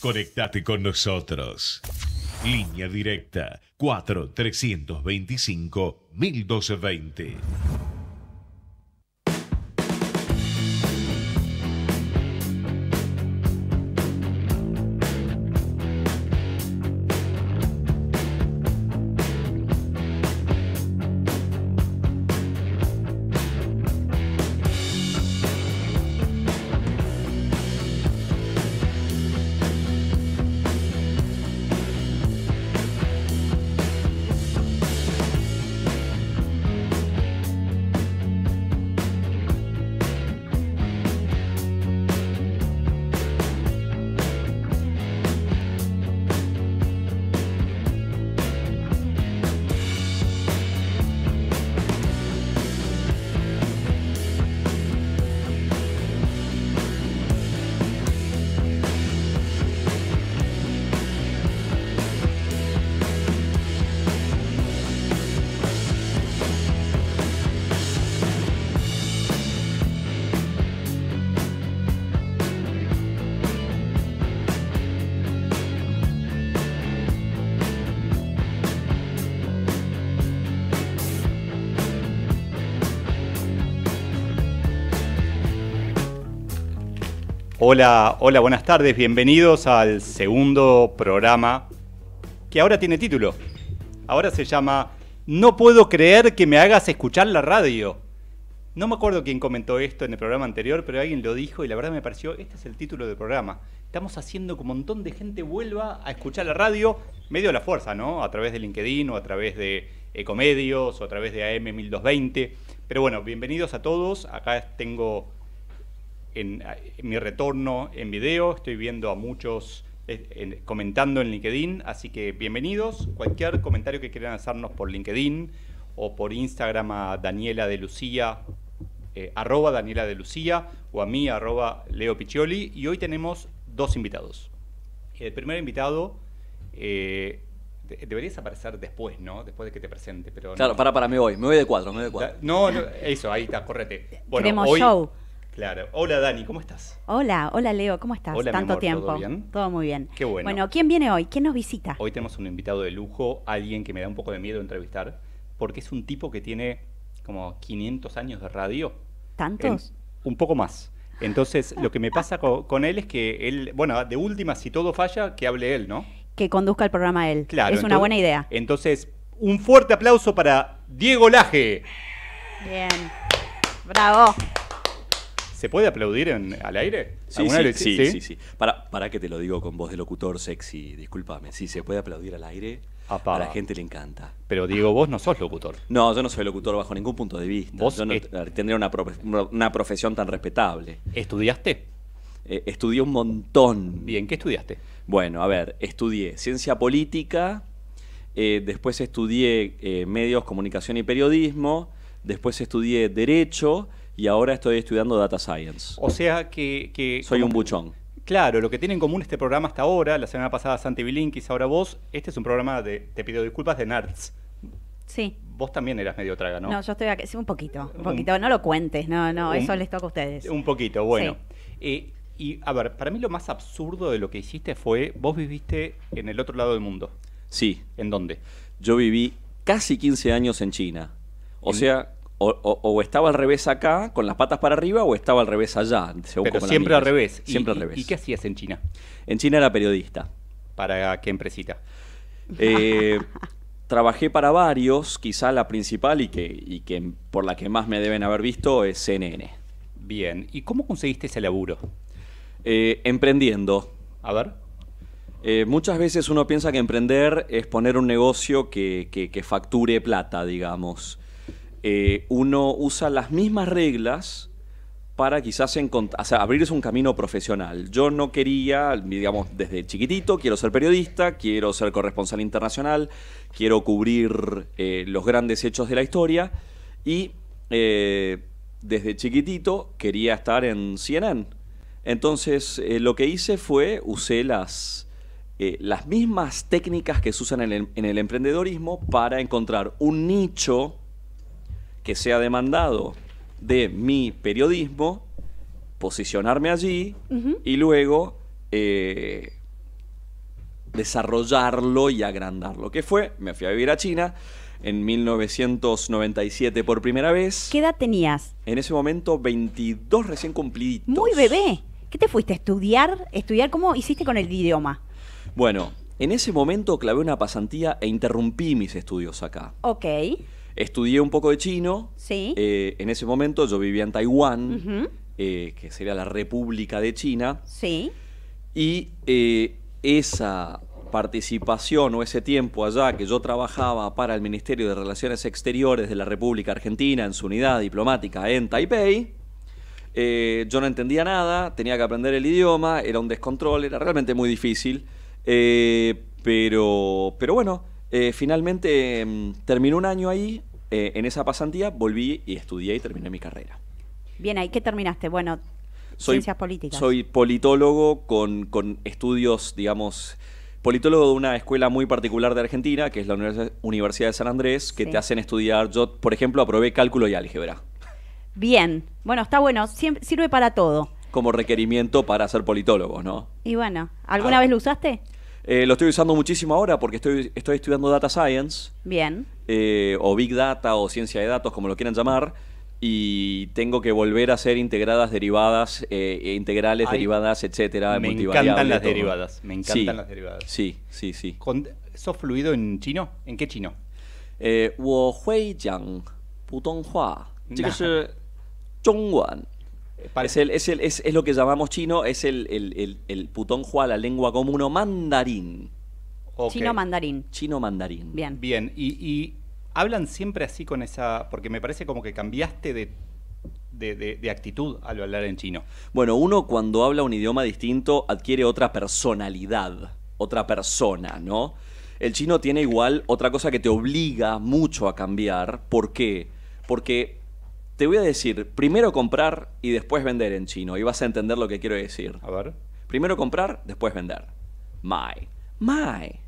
Conectate con nosotros. Línea directa 4 325 1220. Hola, hola, buenas tardes, bienvenidos al segundo programa que ahora tiene título. Ahora se llama No puedo creer que me hagas escuchar la radio. No me acuerdo quién comentó esto en el programa anterior, pero alguien lo dijo y la verdad me pareció, este es el título del programa. Estamos haciendo que un montón de gente vuelva a escuchar la radio medio a la fuerza, ¿no? A través de LinkedIn o a través de Ecomedios o a través de AM1220. Pero bueno, bienvenidos a todos. Acá tengo en, mi retorno en video, estoy viendo a muchos eh, comentando en LinkedIn, así que bienvenidos. Cualquier comentario que quieran hacernos por LinkedIn o por Instagram a Daniela de Lucía, eh, arroba Daniela de Lucía o a mí, arroba Leo Piccioli. Y hoy tenemos dos invitados. El primer invitado... Eh, deberías aparecer después, ¿no? Después de que te presente. Pero claro, para, para, me voy. Me voy de cuatro, me voy de cuatro. No, no eso, ahí está, correte. Bueno, show. Hola Dani, ¿cómo estás? Hola, hola Leo, ¿cómo estás? Tanto tiempo. ¿Todo muy bien. Qué bueno. Bueno, ¿quién viene hoy? ¿Quién nos visita? Hoy tenemos un invitado de lujo, alguien que me da un poco de miedo entrevistar, porque es un tipo que tiene como 500 años de radio. ¿Tantos? un poco más. Entonces, lo que me pasa con, él es que él, bueno, de última, si todo falla, que hable él, ¿no? Que conduzca el programa él. Claro. Es una buena idea. Entonces, un fuerte aplauso para Diego Laje. Bien. Bravo. ¿Se puede aplaudir al aire? Sí sí, sí, sí, Para, que te lo digo con voz de locutor sexy, discúlpame. Sí, se puede aplaudir al aire. A la gente le encanta. Pero digo, vos no sos locutor. No, yo no soy locutor bajo ningún punto de vista. yo eh, tendría una, profesión tan respetable. ¿Estudiaste? Eh, estudié un montón. Bien, ¿qué estudiaste? Bueno, a ver, estudié ciencia política, eh, después estudié medios, comunicación y periodismo, después estudié derecho y ahora estoy estudiando Data Science. O sea que... Soy un buchón. Claro, lo que tiene en común este programa hasta ahora, la semana pasada Santi Bilinkis, ahora vos, este es un programa de, te pido disculpas, de nerds. Sí. Vos también eras medio traga, ¿no? No, yo estoy aquí, sí, un poquito, un poquito, no lo cuentes, no, no, eso les toca a ustedes. Un poquito, bueno. Eh, y a ver, para mí lo más absurdo de lo que hiciste fue, vos viviste en el otro lado del mundo. Sí. ¿En dónde? Yo viví casi 15 años en China. O sea, o, estaba al revés acá, con las patas para arriba, o estaba al revés allá. Según Pero siempre al revés. Siempre al revés. ¿Y qué hacías en China? En China era periodista. ¿Para qué empresita? Eh, trabajé para varios, quizá la principal y que, que por la que más me deben haber visto es CNN. Bien, ¿y cómo conseguiste ese laburo? Eh, emprendiendo. A ver. Eh, muchas veces uno piensa que emprender es poner un negocio que facture plata, digamos. Eh, uno usa las mismas reglas para quizás abrirse un camino profesional. Yo no quería, digamos, desde chiquitito, quiero ser periodista, quiero ser corresponsal internacional, quiero cubrir eh, los grandes hechos de la historia y eh, desde chiquitito quería estar en CNN. Entonces lo que hice fue usé las, las mismas técnicas que se usan en el, en el emprendedorismo para encontrar un nicho que sea demandado de mi periodismo, posicionarme allí y luego eh, desarrollarlo y agrandarlo. ¿Qué fue? Me fui a vivir a China en 1997 por primera vez. ¿Qué edad tenías? En ese momento 22 recién cumplidos. Muy bebé. ¿Qué te fuiste a estudiar? ¿Estudiar cómo hiciste con el idioma? Bueno, en ese momento clavé una pasantía e interrumpí mis estudios acá. Ok. Estudié un poco de chino. Sí. Eh, en ese momento yo vivía en Taiwán, eh, que sería la República de China. Sí. Y eh, esa participación o ese tiempo allá que yo trabajaba para el Ministerio de Relaciones Exteriores de la República Argentina en su unidad diplomática en Taipei, yo no entendía nada, tenía que aprender el idioma, era un descontrol, era realmente muy difícil. pero, pero bueno, eh, finalmente em, terminé un año ahí, eh, en esa pasantía volví y estudié y terminé mi carrera. Bien, ahí qué terminaste? Bueno, soy, ciencias políticas. Soy politólogo con, estudios, digamos, politólogo de una escuela muy particular de Argentina, que es la Universidad de San Andrés, que te hacen estudiar, yo por ejemplo aprobé cálculo y álgebra. Bien, bueno, está bueno, sirve para todo. Como requerimiento para ser politólogo, ¿no? Y bueno, ¿alguna ah. vez lo usaste? Eh, lo estoy usando muchísimo ahora porque estoy, estoy estudiando Data Science. Bien. Eh, o Big Data o ciencia de datos, como lo quieran llamar. Y tengo que volver a hacer integradas, derivadas, eh, e integrales, derivadas, etcétera. Me encantan las derivadas. Me encantan sí, las derivadas. Sí, sí, sí. ¿Sos fluido en chino? ¿En qué chino? Eh, es, es, lo que llamamos chino, es el, el, putón la lengua común o mandarín. Chino mandarín. Chino mandarín. Bien. Bien, y, hablan siempre así con esa, porque me parece como que cambiaste de, de, de, actitud al hablar en chino. Bueno, uno cuando habla un idioma distinto adquiere otra personalidad, otra persona, ¿no? El chino tiene igual otra cosa que te obliga mucho a cambiar. ¿Por qué? Porque te voy a decir, primero comprar y después vender en chino, y vas a entender lo que quiero decir. A ver. Primero comprar, después vender. Mai. Mai.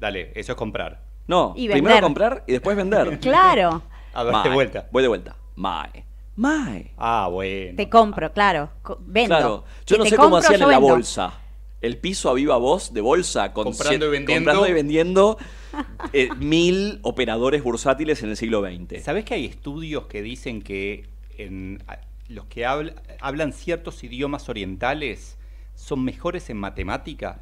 Dale, eso es comprar. No, primero comprar y después vender. Claro. A ver, de vuelta. Voy de vuelta. Mai. Mai. Ah, bueno. Te compro, claro. Vendo. Claro, yo no sé cómo hacían en la bolsa. El piso a viva voz de bolsa, Comprando y comprando y vendiendo Eh, mil operadores bursátiles en el siglo XX. Sabes que hay estudios que dicen que los que hablan, ciertos idiomas orientales son mejores en matemática?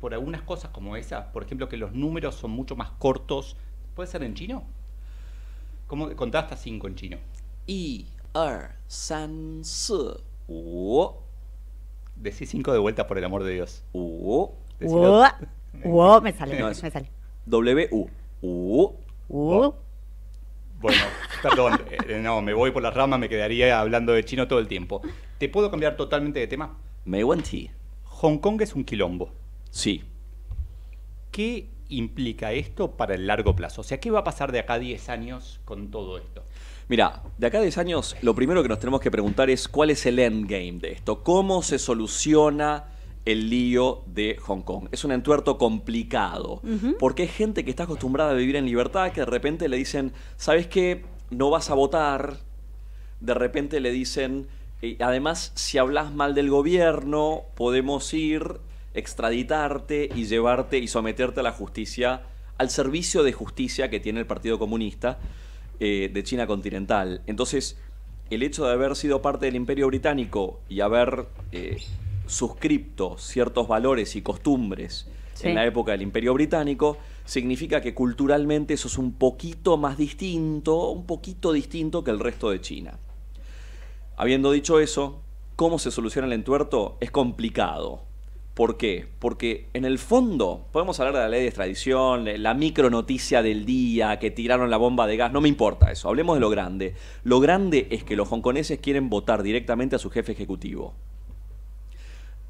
Por algunas cosas como esas, por ejemplo, que los números son mucho más cortos. ¿Puede ser en chino? ¿Cómo contaste hasta cinco en chino? Y, er, san, si, Decí cinco de vuelta por el amor de Dios. me sale, me sale. W-U. U. Bueno, perdón, eh, no, me voy por las ramas, me quedaría hablando de chino todo el tiempo. ¿Te puedo cambiar totalmente de tema? Me Hong Kong es un quilombo. Sí. ¿Qué implica esto para el largo plazo? O sea, ¿qué va a pasar de acá a 10 años con todo esto? Mira, de acá a 10 años lo primero que nos tenemos que preguntar es cuál es el endgame de esto, cómo se soluciona el lío de Hong Kong. Es un entuerto complicado, porque hay gente que está acostumbrada a vivir en libertad, que de repente le dicen, ¿sabes qué? No vas a votar. De repente le dicen, eh, además, si hablas mal del gobierno, podemos ir, extraditarte y llevarte y someterte a la justicia, al servicio de justicia que tiene el Partido Comunista eh, de China continental. Entonces, el hecho de haber sido parte del Imperio Británico y haber... Eh, suscripto ciertos valores y costumbres en la época del Imperio Británico, significa que culturalmente eso es un poquito más distinto, un poquito distinto que el resto de China. Habiendo dicho eso, cómo se soluciona el entuerto es complicado. ¿Por qué? Porque en el fondo podemos hablar de la ley de extradición, la micro noticia del día, que tiraron la bomba de gas, no me importa eso, hablemos de lo grande. Lo grande es que los hongkoneses quieren votar directamente a su jefe ejecutivo.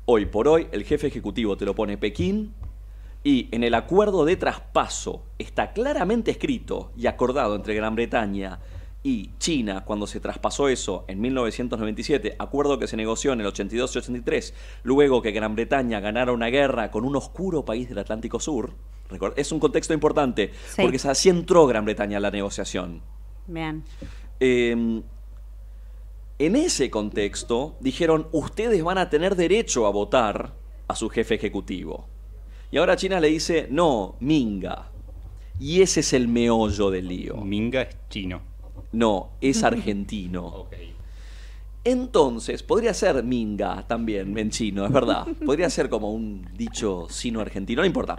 Hoy por hoy el jefe ejecutivo te lo pone Pekín y en el acuerdo de traspaso está claramente escrito y acordado entre Gran Bretaña y China cuando se traspasó eso en 1997, acuerdo que se negoció en el 82 y 83, luego que Gran Bretaña ganara una guerra con un oscuro país del Atlántico Sur. Es un contexto importante, porque así entró Gran Bretaña a la negociación. Em, en ese contexto, dijeron, ustedes van a tener derecho a votar a su jefe ejecutivo. Y ahora China le dice, no, Minga. Y ese es el meollo del lío. Minga es chino. No, es argentino. Entonces, podría ser Minga también en chino, es verdad. Podría ser como un dicho sino argentino, no importa.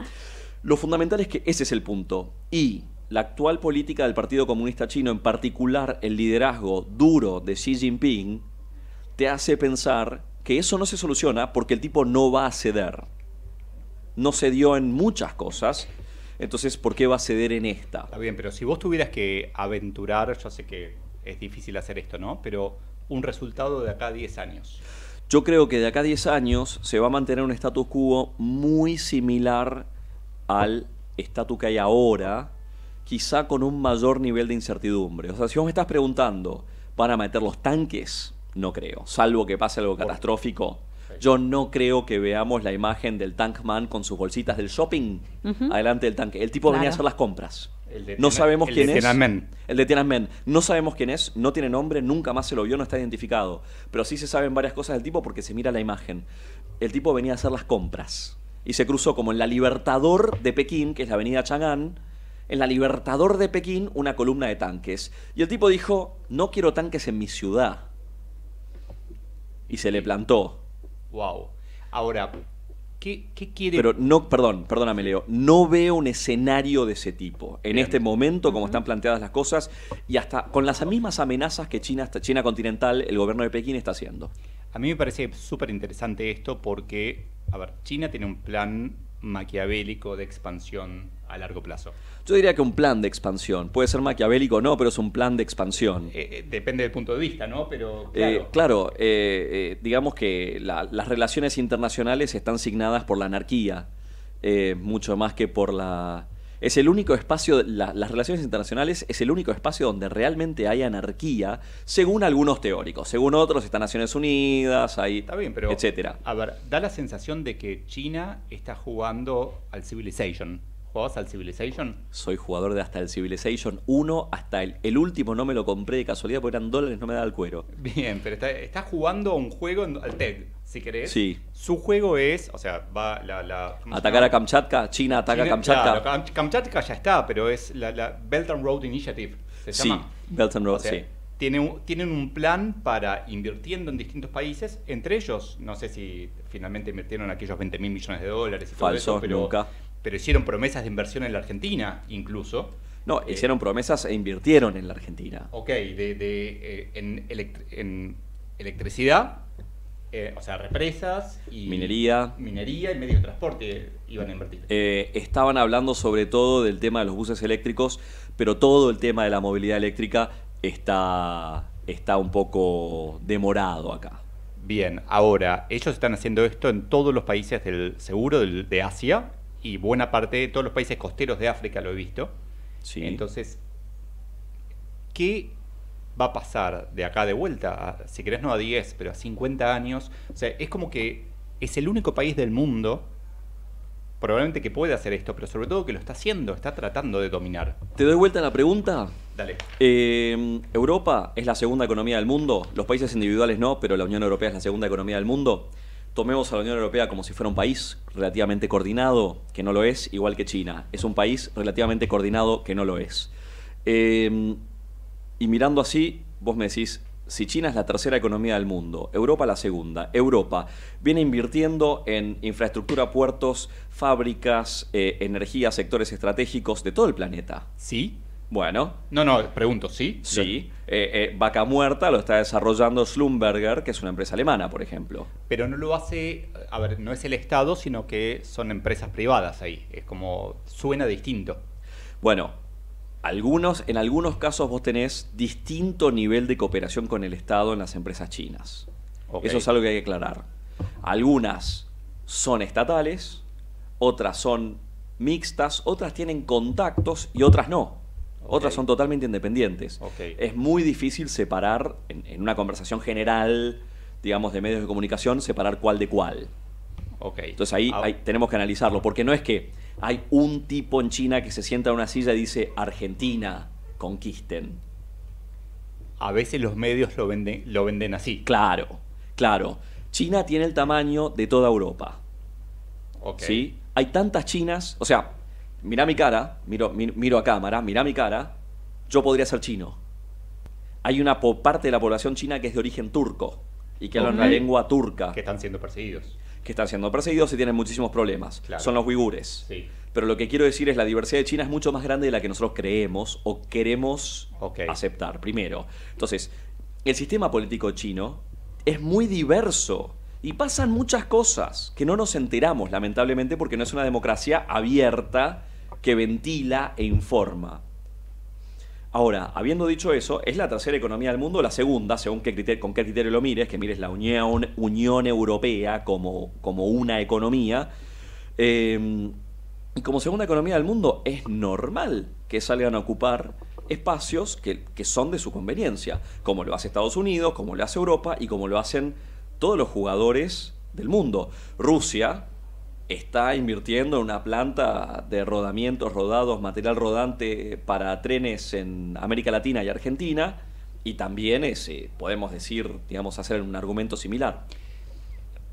Lo fundamental es que ese es el punto. Y la actual política del Partido Comunista Chino, en particular el liderazgo duro de Xi Jinping, te hace pensar que eso no se soluciona porque el tipo no va a ceder. No cedió en muchas cosas, entonces ¿por qué va a ceder en esta? Está bien, pero si vos tuvieras que aventurar, yo sé que es difícil hacer esto, ¿no? Pero un resultado de acá a 10 años. Yo creo que de acá a 10 años se va a mantener un status quo muy similar al estatus que hay ahora, quizá con un mayor nivel de incertidumbre. O sea, si vos me estás preguntando, ¿van a meter los tanques? No creo, salvo que pase algo catastrófico. Yo no creo que veamos la imagen del Tankman con sus bolsitas del shopping adelante del tanque. El tipo venía a hacer las compras. No sabemos el de Tiananmen. El de Tiananmen. No sabemos quién es, no tiene nombre, nunca más se lo vio, no está identificado. Pero sí se saben varias cosas del tipo porque se mira la imagen. El tipo venía a hacer las compras y se cruzó como en la Libertador de Pekín, que es la avenida Chang'an, en la Libertador de Pekín una columna de tanques. Y el tipo dijo, no quiero tanques en mi ciudad. Y se le plantó. Wow. Ahora, ¿qué, quiere? Pero no, perdón, perdóname Leo, no veo un escenario de ese tipo en este momento, como están planteadas las cosas, y hasta con las mismas amenazas que China, China continental, el gobierno de Pekín está haciendo. A mí me parece súper interesante esto porque, a ver, China tiene un plan maquiavélico de expansión a largo plazo? Yo diría que un plan de expansión. Puede ser maquiavélico o no, pero es un plan de expansión. Eh, eh, depende del punto de vista, ¿no? Pero eh, claro, claro digamos que las relaciones internacionales están signadas por la anarquía, mucho más que por la... Es el único espacio, la, las relaciones internacionales es el único espacio donde realmente hay anarquía, según algunos teóricos. Según otros, están Naciones Unidas, hay. Está bien, pero. Etcétera. A ver, da la sensación de que China está jugando al Civilization ¿Jugabas al Civilization? Soy jugador de hasta el Civilization 1, hasta el, el último no me lo compré de casualidad porque eran dólares, no me da el cuero. Bien, pero estás está jugando un juego al TED, si querés. Sí. Su juego es, o sea, va la... Atacar a Kamchatka, China ataca a Kamchatka. Kamchatka ya está, pero es la, Belt and Road Initiative, se sí, Belt and Road, o sea, sí. Tienen, un plan para invirtiendo en distintos países, entre ellos, no sé si finalmente invirtieron aquellos 20 mil millones de dólares y todo pero nunca pero hicieron promesas de inversión en la Argentina incluso. No, eh, hicieron promesas e invirtieron en la Argentina. Ok, de, eh, en, electricidad, eh, o sea, represas y... Minería. Minería y medio de transporte iban a invertir. estaban hablando sobre todo del tema de los buses eléctricos, pero todo el tema de la movilidad eléctrica está, está un poco demorado acá. Bien, ahora, ellos están haciendo esto en todos los países del seguro, de Asia, y buena parte de todos los países costeros de África lo he visto. Sí. Entonces, ¿qué va a pasar de acá de vuelta? si querés no a 10, pero a 50 años. O sea, es como que es el único país del mundo probablemente que puede hacer esto, pero sobre todo que lo está haciendo, está tratando de dominar. ¿Te doy vuelta a la pregunta? Dale. Eh, Europa es la segunda economía del mundo, los países individuales no, pero la Unión Europea es la segunda economía del mundo tomemos a la Unión Europea como si fuera un país relativamente coordinado, que no lo es, igual que China. Es un país relativamente coordinado que no lo es. Em, y mirando así, vos me decís, si China es la tercera economía del mundo, Europa la segunda, Europa viene invirtiendo en infraestructura, puertos, fábricas, eh, energía, sectores estratégicos de todo el planeta. Sí, bueno. No, no, pregunto, ¿sí? Sí. Eh, eh, Vaca Muerta lo está desarrollando Schlumberger, que es una empresa alemana, por ejemplo. Pero no lo hace, a ver, no es el Estado, sino que son empresas privadas ahí. Es como, suena distinto. Bueno, algunos, en algunos casos vos tenés distinto nivel de cooperación con el Estado en las empresas chinas. Eso es algo que hay que aclarar. Algunas son estatales, otras son mixtas, otras tienen contactos y otras no. Otras son totalmente independientes. Es muy difícil separar, en, una conversación general, digamos, de medios de comunicación, separar cuál de cuál. Entonces ahí, tenemos que analizarlo, porque no es que hay un tipo en China que se sienta en una silla y dice, Argentina, conquisten. A veces los medios lo venden, lo venden así. Claro, claro. China tiene el tamaño de toda Europa. ¿Sí? Hay tantas Chinas, o sea, mira mi cara, miro, miro a cámara, mira mi cara, yo podría ser chino. Hay una parte de la población china que es de origen turco y que habla la lengua turca. Que están siendo perseguidos. Que están siendo perseguidos y tienen muchísimos problemas. Son los uigures. Pero lo que quiero decir es la diversidad de China es mucho más grande de la que nosotros creemos o queremos aceptar, primero. Entonces, el sistema político chino es muy diverso y pasan muchas cosas que no nos enteramos, lamentablemente, porque no es una democracia abierta que ventila e informa. Ahora, habiendo dicho eso, es la tercera economía del mundo, la segunda, según qué criterio, con qué criterio lo mires, que mires la Unión, Unión Europea como, como una economía. Em, y como segunda economía del mundo, es normal que salgan a ocupar espacios que, que son de su conveniencia, como lo hace Estados Unidos, como lo hace Europa y como lo hacen todos los jugadores del mundo. Rusia, está invirtiendo en una planta de rodamientos, rodados, material rodante para trenes en América Latina y Argentina, y también podemos decir, digamos, hacer un argumento similar.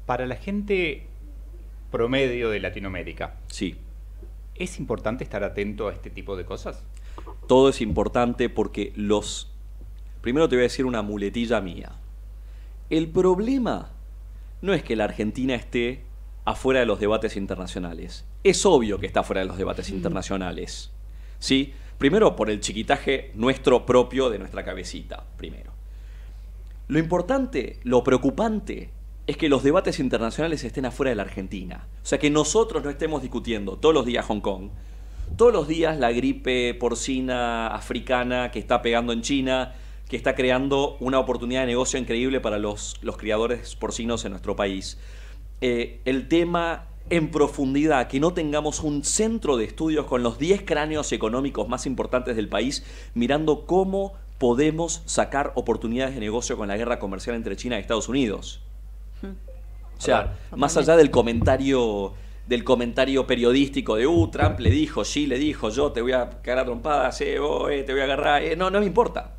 Para la gente promedio de Latinoamérica. Sí. ¿Es importante estar atento a este tipo de cosas? Todo es importante porque los... Primero te voy a decir una muletilla mía. El problema no es que la Argentina esté afuera de los debates internacionales. Es obvio que está fuera de los debates internacionales. ¿Sí? Primero por el chiquitaje nuestro propio de nuestra cabecita, primero. Lo importante, lo preocupante, es que los debates internacionales estén afuera de la Argentina. O sea, que nosotros no estemos discutiendo todos los días Hong Kong, todos los días la gripe porcina africana que está pegando en China, que está creando una oportunidad de negocio increíble para los, los criadores porcinos en nuestro país eh, el tema en profundidad, que no tengamos un centro de estudios con los 10 cráneos económicos más importantes del país, mirando cómo podemos sacar oportunidades de negocio con la guerra comercial entre China y Estados Unidos. Hmm. O sea, más allá del comentario del comentario periodístico de, uh, Trump le dijo, sí, le dijo, yo te voy a quedar a trompadas, eh, eh, te voy a agarrar, no, no me importa.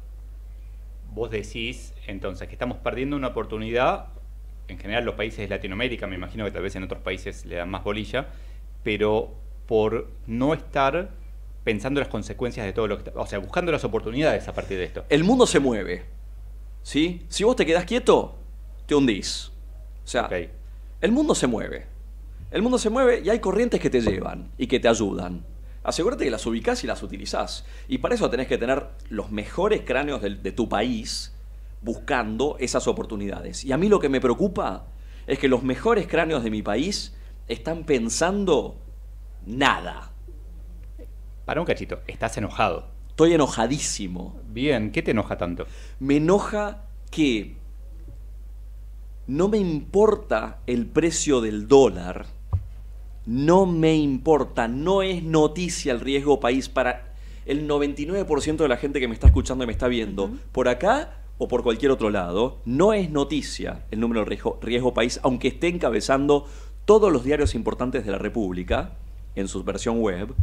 Vos decís entonces que estamos perdiendo una oportunidad en general los países de Latinoamérica, me imagino que tal vez en otros países le dan más bolilla, pero por no estar pensando las consecuencias de todo lo que está, o sea, buscando las oportunidades a partir de esto. El mundo se mueve, ¿sí? Si vos te quedás quieto, te hundís. O sea, el mundo se mueve. El mundo se mueve y hay corrientes que te llevan y que te ayudan. Asegúrate que las ubicás y las utilizás. Y para eso tenés que tener los mejores cráneos de tu país buscando esas oportunidades. Y a mí lo que me preocupa es que los mejores cráneos de mi país están pensando nada. Para un cachito, estás enojado. Estoy enojadísimo. Bien, ¿qué te enoja tanto? Me enoja que no me importa el precio del dólar. No me importa, no es noticia el riesgo país para el 99% de la gente que me está escuchando y me está viendo. Por acá o por cualquier otro lado, no es noticia el número de riesgo, riesgo país, aunque esté encabezando todos los diarios importantes de la República en su versión web,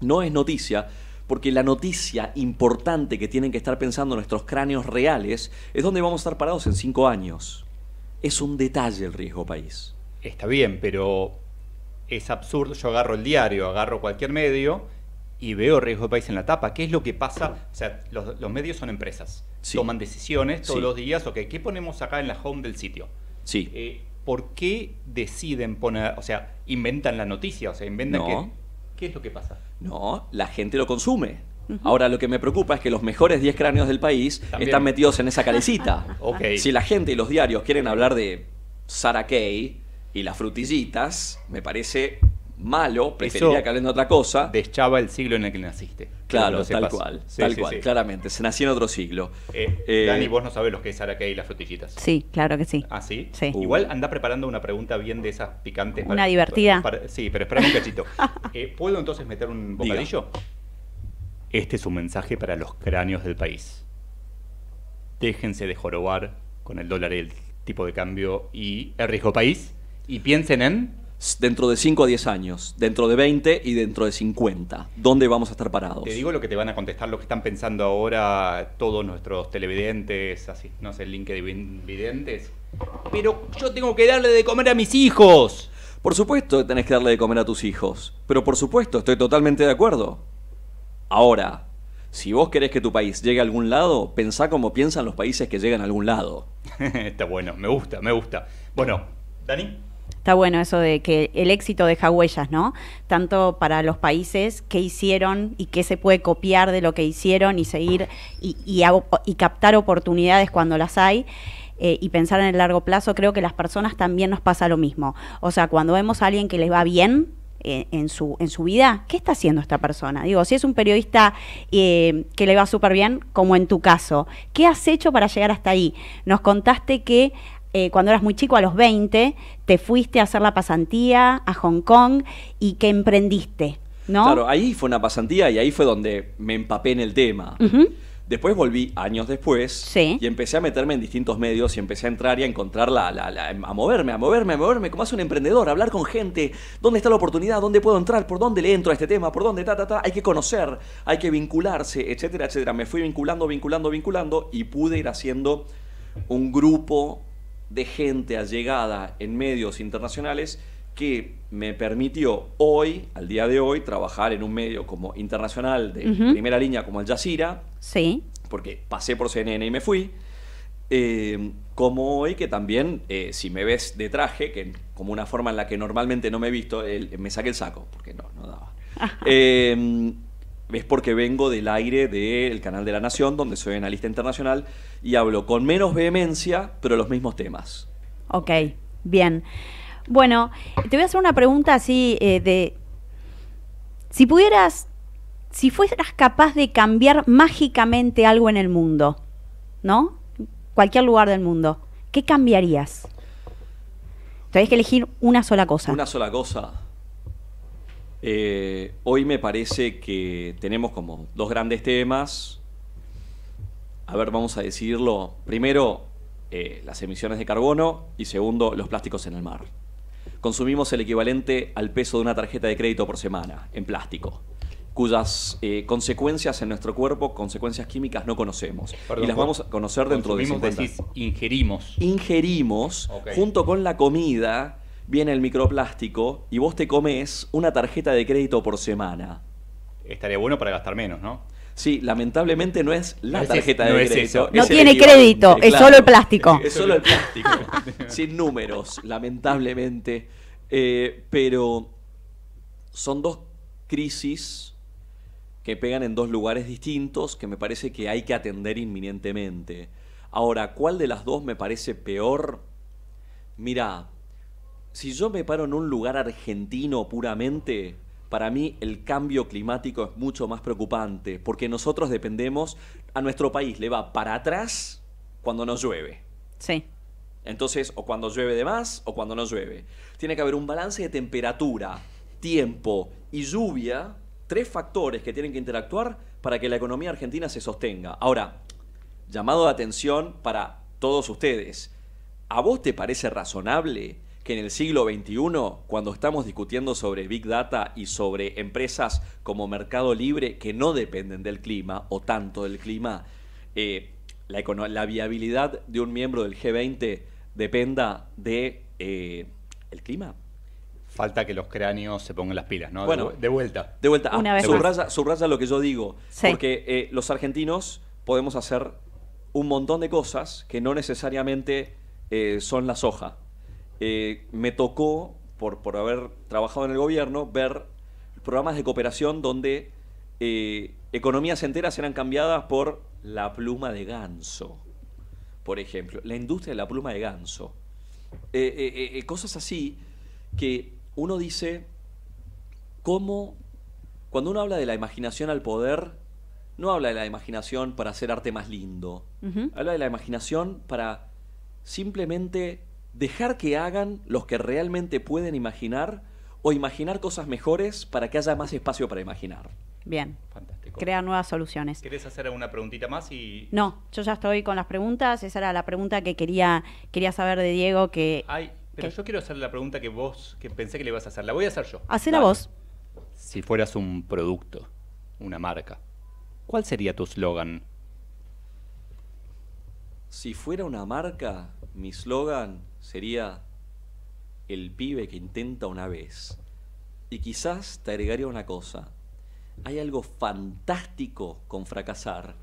no es noticia porque la noticia importante que tienen que estar pensando nuestros cráneos reales es donde vamos a estar parados en cinco años. Es un detalle el riesgo país. Está bien, pero es absurdo. Yo agarro el diario, agarro cualquier medio y veo riesgo de país en la tapa. ¿Qué es lo que pasa? O sea, los, medios son empresas. Sí. Toman decisiones todos los días. ¿qué ponemos acá en la home del sitio? Sí. Eh, ¿Por qué deciden poner, o sea, inventan la noticia? O sea, inventan no. ¿Qué es lo que pasa? No, la gente lo consume. Ahora, lo que me preocupa es que los mejores 10 cráneos del país están metidos en esa calecita. okay. Si la gente y los diarios quieren hablar de Sara Kay y las frutillitas, me parece malo, preferiría que hablen de otra cosa. Deschaba el siglo en el que naciste. Claro, tal cual, tal cual, claramente. Se nació en otro siglo. Eh, eh, Dani, vos no sabés lo que es Araqué y las frutillitas. Sí, claro que sí. ¿Ah, sí? Sí. Uh. Igual anda preparando una pregunta bien de esas picantes. Una divertida. sí, pero espera un cachito. Eh, ¿Puedo entonces meter un bocadillo? Este es un mensaje para los cráneos del país. Déjense de jorobar con el dólar y el tipo de cambio y el riesgo país y piensen en dentro de 5 a 10 años, dentro de 20 y dentro de 50? ¿Dónde vamos a estar parados? Te digo lo que te van a contestar, lo que están pensando ahora todos nuestros televidentes, así, no sé, link de videntes. Pero yo tengo que darle de comer a mis hijos. Por supuesto que tenés que darle de comer a tus hijos, pero por supuesto, estoy totalmente de acuerdo. Ahora, si vos querés que tu país llegue a algún lado, pensá como piensan los países que llegan a algún lado. Está bueno, me gusta, me gusta. Bueno, Dani está bueno eso de que el éxito deja huellas, ¿no? Tanto para los países, que hicieron y qué se puede copiar de lo que hicieron y seguir y, y, captar oportunidades cuando las hay. Eh, y pensar en el largo plazo, creo que las personas también nos pasa lo mismo. O sea, cuando vemos a alguien que les va bien, eh, en su, en su vida, ¿qué está haciendo esta persona? Digo, si es un periodista eh, que le va súper bien, como en tu caso, ¿qué has hecho para llegar hasta ahí? Nos contaste que eh, cuando eras muy chico, a los 20, te fuiste a hacer la pasantía a Hong Kong y que emprendiste, ¿no? Claro, ahí fue una pasantía y ahí fue donde me empapé en el tema. Después volví años después y empecé a meterme en distintos medios y empecé a entrar y a encontrarla, a moverme, a moverme, a moverme, como hace un emprendedor, a hablar con gente, dónde está la oportunidad, dónde puedo entrar, por dónde le entro a este tema, por dónde, ta, ta, ta, hay que conocer, hay que vincularse, etcétera, etcétera. Me fui vinculando, vinculando, vinculando y pude ir haciendo un grupo de gente allegada en medios internacionales que me permitió hoy, al día de hoy, trabajar en un medio como internacional de primera línea como Al Jazeera. Sí. Porque pasé por CNN y me fui. Eh, como hoy, que también, eh, si me ves de traje, que como una forma en la que normalmente no me he visto, me saqué el saco, porque no, no daba. Eh, es porque vengo del aire del canal de la Nación, donde soy analista internacional, y hablo con menos vehemencia, pero los mismos temas. Ok, bien. Bueno, te voy a hacer una pregunta así eh, de... Si pudieras, si fueras capaz de cambiar mágicamente algo en el mundo, ¿no? Cualquier lugar del mundo, ¿qué cambiarías? Tienes que elegir una sola cosa. Una sola cosa. Eh, hoy me parece que tenemos como dos grandes temas. A ver, vamos a decirlo. Primero, eh, las emisiones de carbono y segundo, los plásticos en el mar. Consumimos el equivalente al peso de una tarjeta de crédito por semana en plástico cuyas eh, consecuencias en nuestro cuerpo, consecuencias químicas, no conocemos. y las vamos a conocer dentro de 50 meses. ingerimos. Ingerimos, junto con la comida, viene el microplástico y vos te comes una tarjeta de crédito por semana. Estaría bueno para gastar menos, ¿no? Sí, lamentablemente no es la tarjeta de crédito. no tiene crédito, es solo el plástico. Es solo el plástico, sin números, lamentablemente. Eh, pero son dos crisis que pegan en dos lugares distintos que me parece que hay que atender inminentemente. Ahora, ¿cuál de las dos me parece peor? Mirá si yo me paro en un lugar argentino puramente, para mí el cambio climático es mucho más preocupante, porque nosotros dependemos, a nuestro país le va para atrás cuando no llueve. Sí. Entonces, o cuando llueve de más o cuando no llueve. Tiene que haber un balance de temperatura, tiempo y lluvia, tres factores que tienen que interactuar para que la economía argentina se sostenga. Ahora, llamado de atención para todos ustedes, ¿a vos te parece razonable que en el siglo XXI, cuando estamos discutiendo sobre Big Data y sobre empresas como Mercado Libre que no dependen del clima o tanto del clima, eh, la, viabilidad de un miembro del G20 dependa de eh, el clima? Falta que los cráneos se pongan las pilas, ¿no? Bueno, de vuelta. De vuelta. Ah, subraya, subraya, lo que yo digo. Porque eh, los argentinos podemos hacer un montón de cosas que no necesariamente son la soja. Eh, me tocó, por, por haber trabajado en el gobierno, ver programas de cooperación donde eh, economías enteras eran cambiadas por la pluma de ganso, por ejemplo, la industria de la pluma de ganso. Eh, cosas así que uno dice, ¿cómo cuando uno habla de la imaginación al poder, no habla de la imaginación para hacer arte más lindo, habla de la imaginación para simplemente dejar que hagan los que realmente pueden imaginar o imaginar cosas mejores para que haya más espacio para imaginar. Bien. Fantástico. crear nuevas soluciones. ¿Querés hacer alguna preguntita más? Y... No, yo ya estoy con las preguntas. Esa era la pregunta que quería, quería saber de Diego. Que, Ay, pero yo quiero hacer la pregunta que vos, que pensé que le ibas a hacer. La voy a hacer yo. Hacela vos. Si fueras un producto, una marca, ¿cuál sería tu slogan Si fuera una marca, mi slogan sería el pibe que intenta una vez. Y quizás te agregaría una cosa. Hay algo fantástico con fracasar.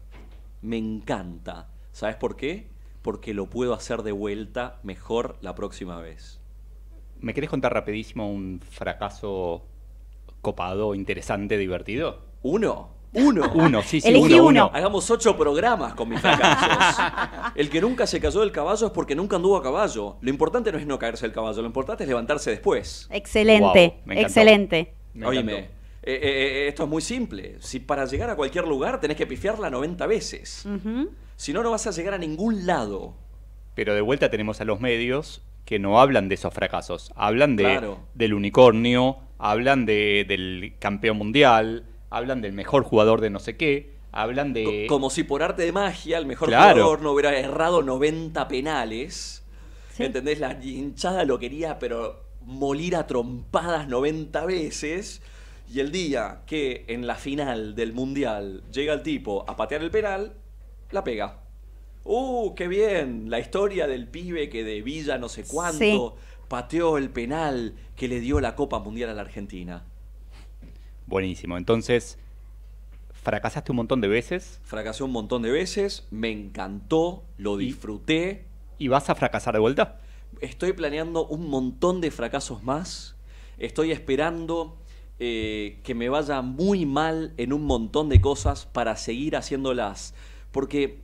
Me encanta. ¿Sabes por qué? Porque lo puedo hacer de vuelta mejor la próxima vez. ¿Me querés contar rapidísimo un fracaso copado, interesante, divertido? Uno. Uno. Uno, sí, sí. uno, Hagamos ocho programas con mis fracasos. el que nunca se cayó del caballo es porque nunca anduvo a caballo. Lo importante no es no caerse del caballo, lo importante es levantarse después. Excelente, excelente. Me eh, eh, eh, esto es muy simple. Si para llegar a cualquier lugar tenés que pifiarla 90 veces. Si no, no vas a llegar a ningún lado. Pero de vuelta tenemos a los medios que no hablan de esos fracasos. Hablan de, del unicornio, hablan del campeón mundial, hablan del mejor jugador de no sé qué, hablan de... Como si por arte de magia el mejor jugador no hubiera errado 90 penales. ¿Entendés? La hinchada lo quería, pero molir a trompadas 90 veces. Y el día que en la final del Mundial llega el tipo a patear el penal, la pega. ¡Uh, qué bien! La historia del pibe que de Villa no sé cuánto pateó el penal que le dio la Copa Mundial a la Argentina. Buenísimo. Entonces, fracasaste un montón de veces. Fracasé un montón de veces, me encantó, lo disfruté. ¿Y vas a fracasar de vuelta? Estoy planeando un montón de fracasos más. Estoy esperando eh, que me vaya muy mal en un montón de cosas para seguir haciéndolas. Porque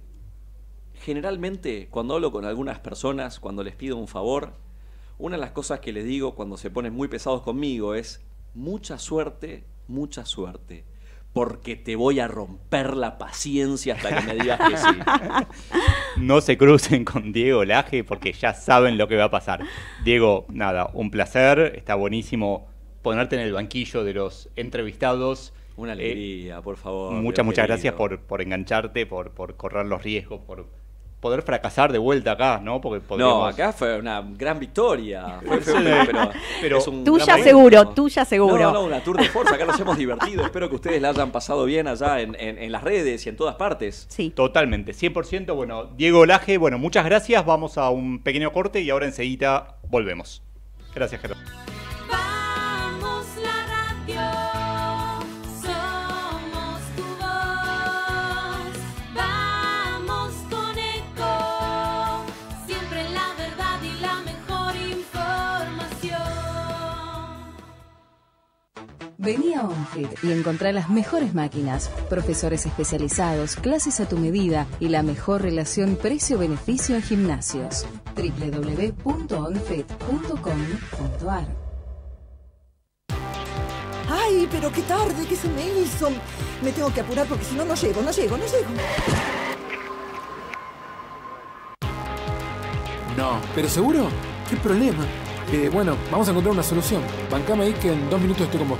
generalmente cuando hablo con algunas personas, cuando les pido un favor, una de las cosas que les digo cuando se ponen muy pesados conmigo es mucha suerte mucha suerte porque te voy a romper la paciencia hasta que me digas que sí. No se crucen con Diego Laje porque ya saben lo que va a pasar. Diego, nada, un placer, está buenísimo ponerte en el banquillo de los entrevistados. Una eh, alegría, por favor. Muchas, muchas gracias por, por engancharte, por, por correr los riesgos, por poder fracasar de vuelta acá, ¿no? No, acá fue una gran victoria. Fue pero, tuya seguro, tuya seguro. No, no, una tour de fuerza, acá nos hemos divertido. Espero que ustedes la hayan pasado bien allá en, las redes y en todas partes. Sí. Totalmente, 100%. Bueno, Diego Laje, bueno, muchas gracias. Vamos a un pequeño corte y ahora enseguida volvemos. Gracias, Gerardo. Vení a OnFit y encontrá las mejores máquinas, profesores especializados, clases a tu medida y la mejor relación precio-beneficio en gimnasios. www.onfit.com.ar ¡Ay, pero qué tarde ¿qué se me hizo! Me tengo que apurar porque si no, no llego, no llego, no llego. No, pero seguro, ¿qué problema? Eh, bueno, vamos a encontrar una solución. Bancame ahí que en dos minutos estoy con vos.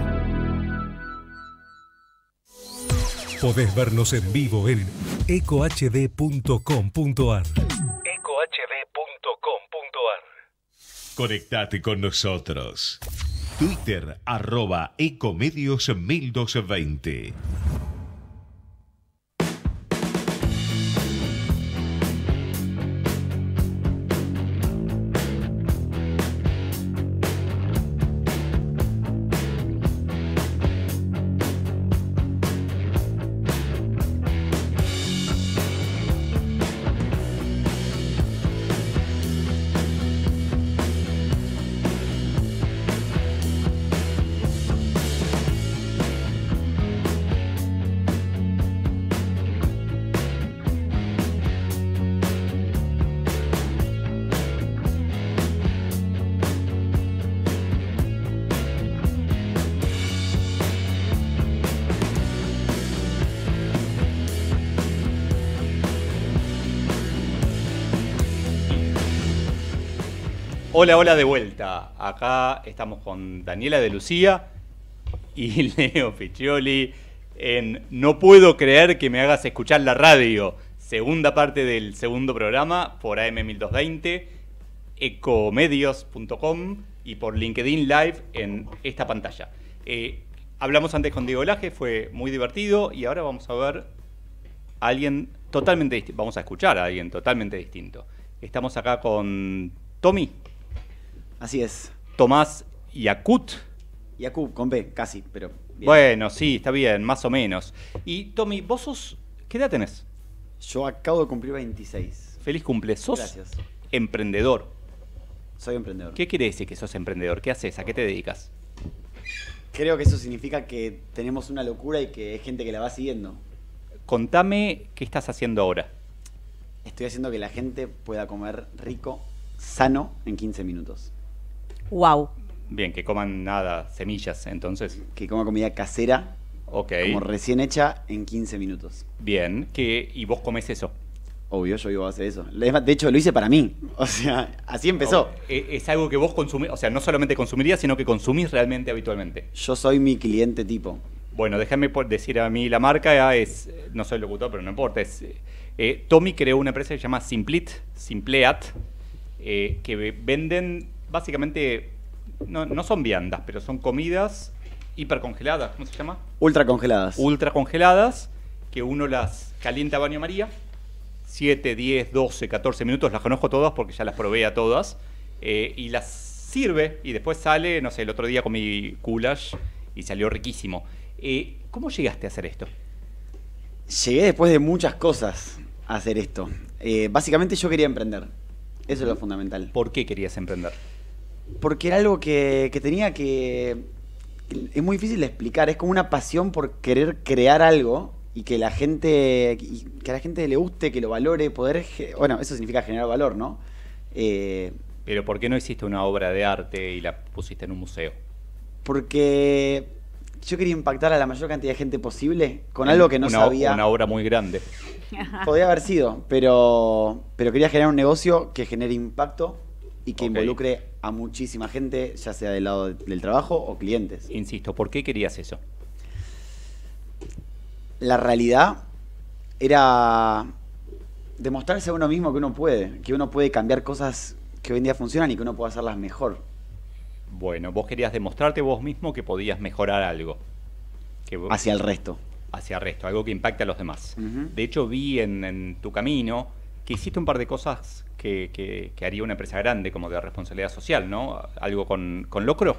Podés vernos en vivo en ecohd.com.ar. ecohd.com.ar. Conectate con nosotros. Twitter arroba ecomedios 1220. Hola, hola de vuelta. Acá estamos con Daniela de Lucía y Leo Piccioli en No puedo creer que me hagas escuchar la radio. Segunda parte del segundo programa por AM1220, ecomedios.com y por LinkedIn Live en esta pantalla. Eh, hablamos antes con Diego Laje, fue muy divertido y ahora vamos a ver a alguien totalmente distinto. Vamos a escuchar a alguien totalmente distinto. Estamos acá con Tommy Así es. Tomás Yakut. Yakut, con B, casi, pero. Bien. Bueno, sí, está bien, más o menos. Y Tommy, vos sos. ¿Qué edad tenés? Yo acabo de cumplir 26. Feliz cumple. ¿Sos Gracias. emprendedor? Soy emprendedor. ¿Qué quiere decir que sos emprendedor? ¿Qué haces? ¿A qué te dedicas? Creo que eso significa que tenemos una locura y que hay gente que la va siguiendo. Contame qué estás haciendo ahora. Estoy haciendo que la gente pueda comer rico, sano, en 15 minutos. Wow. Bien, que coman nada, semillas, entonces. Que coma comida casera. Ok. Como recién hecha en 15 minutos. Bien, que, y vos comés eso. Obvio, yo iba a hacer eso. De hecho, lo hice para mí. O sea, así empezó. E, es algo que vos consumís, o sea, no solamente consumirías, sino que consumís realmente habitualmente. Yo soy mi cliente tipo. Bueno, déjame decir a mí la marca ah, es, no soy locutor, pero no importa, es, eh, Tommy creó una empresa que se llama Simplit, Simpleat, eh, que venden básicamente no, son viandas, pero son comidas hipercongeladas, ¿cómo se llama? Ultracongeladas. Ultracongeladas, que uno las calienta a baño María, 7, 10, 12, 14 minutos, las conozco todas porque ya las probé a todas, eh, y las sirve y después sale, no sé, el otro día comí goulash y salió riquísimo. Eh, ¿Cómo llegaste a hacer esto? Llegué después de muchas cosas a hacer esto. Eh, básicamente yo quería emprender. Eso es lo fundamental. ¿Por qué querías emprender? porque era algo que, tenía que, Es muy difícil de explicar, es como una pasión por querer crear algo y que la gente que a la gente le guste, que lo valore, poder bueno, eso significa generar valor, ¿no? Eh, pero ¿por qué no hiciste una obra de arte y la pusiste en un museo? Porque yo quería impactar a la mayor cantidad de gente posible con algo que no sabía. Una obra muy grande. Podría haber sido, pero, pero quería generar un negocio que genere impacto y que involucre a muchísima gente, ya sea del lado del trabajo o clientes. Insisto, ¿por qué querías eso? La realidad era demostrarse a uno mismo que uno puede, que uno puede cambiar cosas que hoy en día funcionan y que uno puede hacerlas mejor. Bueno, vos querías demostrarte vos mismo que podías mejorar algo. Que Hacia el resto. Hacia el resto, algo que impacte a los demás. De hecho, vi en, en tu camino que hiciste un par de cosas que, haría una empresa grande, como de responsabilidad social, ¿no? Algo con, con locro.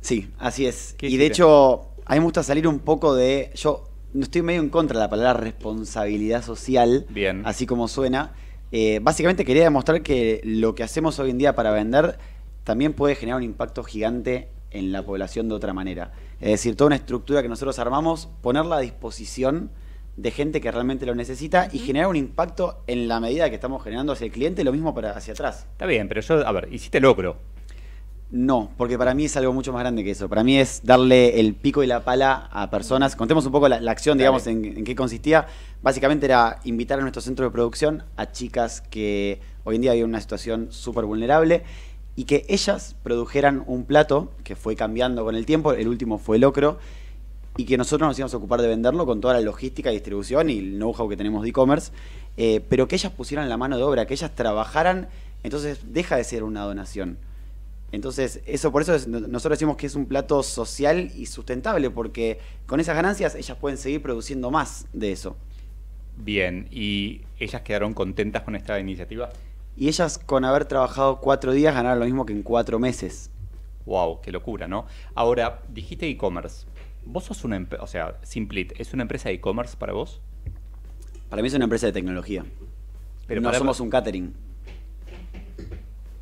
Sí, así es. Y de hecho, a mí me gusta salir un poco de. Yo no estoy medio en contra de la palabra responsabilidad social, Bien. así como suena. Eh, básicamente quería demostrar que lo que hacemos hoy en día para vender también puede generar un impacto gigante en la población de otra manera. Es decir, toda una estructura que nosotros armamos, ponerla a disposición de gente que realmente lo necesita y generar un impacto en la medida que estamos generando hacia el cliente, lo mismo para hacia atrás. Está bien, pero yo, a ver, hiciste locro No, porque para mí es algo mucho más grande que eso. Para mí es darle el pico y la pala a personas. Contemos un poco la, acción, digamos, en, qué consistía. Básicamente era invitar a nuestro centro de producción a chicas que hoy en día viven una situación súper vulnerable y que ellas produjeran un plato que fue cambiando con el tiempo. El último fue locro y que nosotros nos íbamos a ocupar de venderlo con toda la logística, y distribución y el know-how que tenemos de e-commerce, eh, pero que ellas pusieran la mano de obra, que ellas trabajaran, entonces deja de ser una donación. Entonces, eso por eso nosotros decimos que es un plato social y sustentable, porque con esas ganancias ellas pueden seguir produciendo más de eso. Bien, ¿y ellas quedaron contentas con esta iniciativa? Y ellas con haber trabajado cuatro días ganaron lo mismo que en cuatro meses. ¡Wow! ¡Qué locura, ¿no? Ahora, dijiste e-commerce ¿Vos sos una, o sea, Simplit, ¿es una empresa de e-commerce para vos? Para mí es una empresa de tecnología. Pero no somos un catering.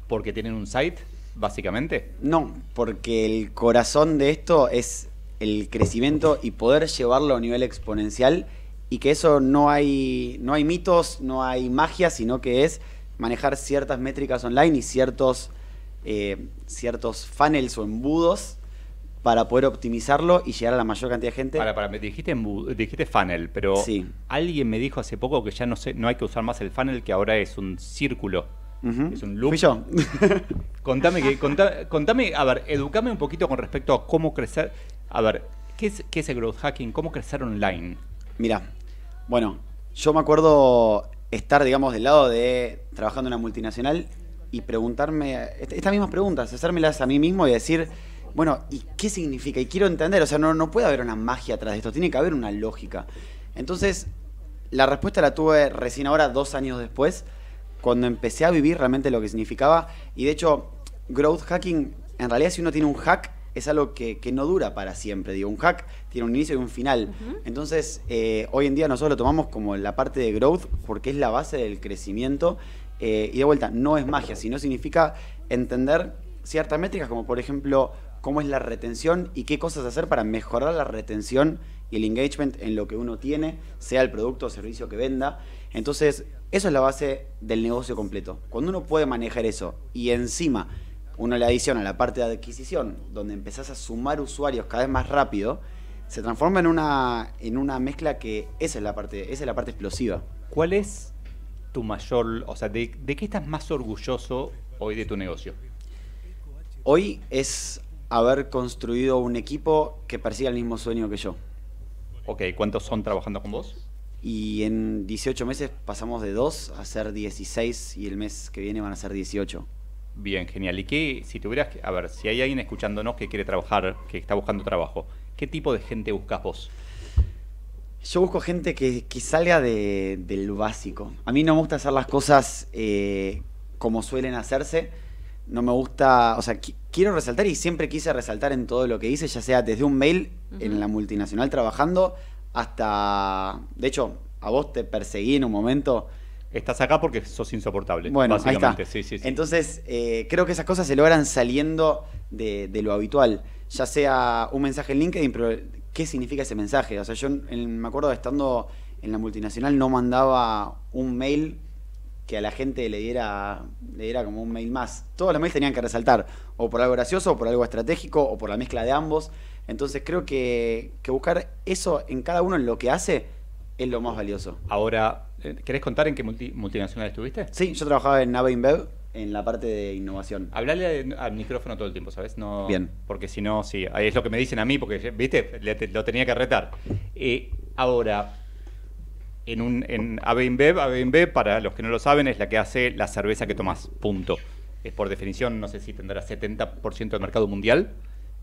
¿Porque tienen un site, básicamente? No, porque el corazón de esto es el crecimiento y poder llevarlo a un nivel exponencial y que eso no hay, no hay mitos, no hay magia, sino que es manejar ciertas métricas online y ciertos, eh, ciertos funnels o embudos para poder optimizarlo y llegar a la mayor cantidad de gente. Para, para, me dijiste, funnel, pero alguien me dijo hace poco que ya no, sé, no hay que usar más el funnel, que ahora es un círculo. Es un loop. yo. contame, que, contame, a ver, educame un poquito con respecto a cómo crecer. A ver, ¿qué es, el growth hacking? ¿Cómo crecer online? Mira, bueno, yo me acuerdo estar, digamos, del lado de trabajando en una multinacional y preguntarme estas mismas preguntas, hacérmelas a mí mismo y decir bueno, ¿y qué significa? Y quiero entender, o sea, no, no puede haber una magia atrás de esto, tiene que haber una lógica. Entonces, la respuesta la tuve recién ahora, dos años después, cuando empecé a vivir realmente lo que significaba. Y de hecho, growth hacking, en realidad si uno tiene un hack, es algo que, no dura para siempre. Digo, un hack tiene un inicio y un final. Entonces, eh, hoy en día nosotros lo tomamos como la parte de growth porque es la base del crecimiento. Eh, y de vuelta, no es magia, sino significa entender ciertas métricas, como por ejemplo cómo es la retención y qué cosas hacer para mejorar la retención y el engagement en lo que uno tiene, sea el producto o servicio que venda. Entonces, eso es la base del negocio completo. Cuando uno puede manejar eso y encima uno le adiciona la parte de adquisición, donde empezás a sumar usuarios cada vez más rápido, se transforma en una, en una mezcla que esa es la parte, es la parte explosiva. ¿Cuál es tu mayor, o sea, de, de qué estás más orgulloso hoy de tu negocio? Hoy es haber construido un equipo que persiga el mismo sueño que yo. Ok, ¿cuántos son trabajando con vos? Y en 18 meses pasamos de 2 a ser 16 y el mes que viene van a ser 18. Bien, genial. ¿Y qué, si tuvieras, que, a ver, si hay alguien escuchándonos que quiere trabajar, que está buscando trabajo, ¿qué tipo de gente buscas vos? Yo busco gente que, salga de, del básico. A mí no me gusta hacer las cosas eh, como suelen hacerse. No me gusta, o sea, quiero resaltar y siempre quise resaltar en todo lo que hice, ya sea desde un mail en la multinacional trabajando hasta. De hecho, a vos te perseguí en un momento. Estás acá porque sos insoportable. Bueno, básicamente. Sí, sí, sí. Entonces, eh, creo que esas cosas se logran saliendo de, lo habitual. Ya sea un mensaje en LinkedIn, pero ¿qué significa ese mensaje? O sea, yo me acuerdo de estando en la multinacional no mandaba un mail que a la gente le diera, le como un mail más. Todos los mails tenían que resaltar, o por algo gracioso, o por algo estratégico, o por la mezcla de ambos. Entonces creo que, buscar eso en cada uno, en lo que hace, es lo más valioso. Ahora, eh, ¿querés contar en qué multinacional estuviste? Sí, yo trabajaba en Nave InBev en la parte de innovación. Hablarle al micrófono todo el tiempo, ¿sabes? No, Bien. Porque si no, sí, Ahí es lo que me dicen a mí, porque, viste, lo tenía que retar. y eh, ahora, en, un, en AB InBev. para los que no lo saben, es la que hace la cerveza que tomas, punto. Es por definición, no sé si tendrá 70% del mercado mundial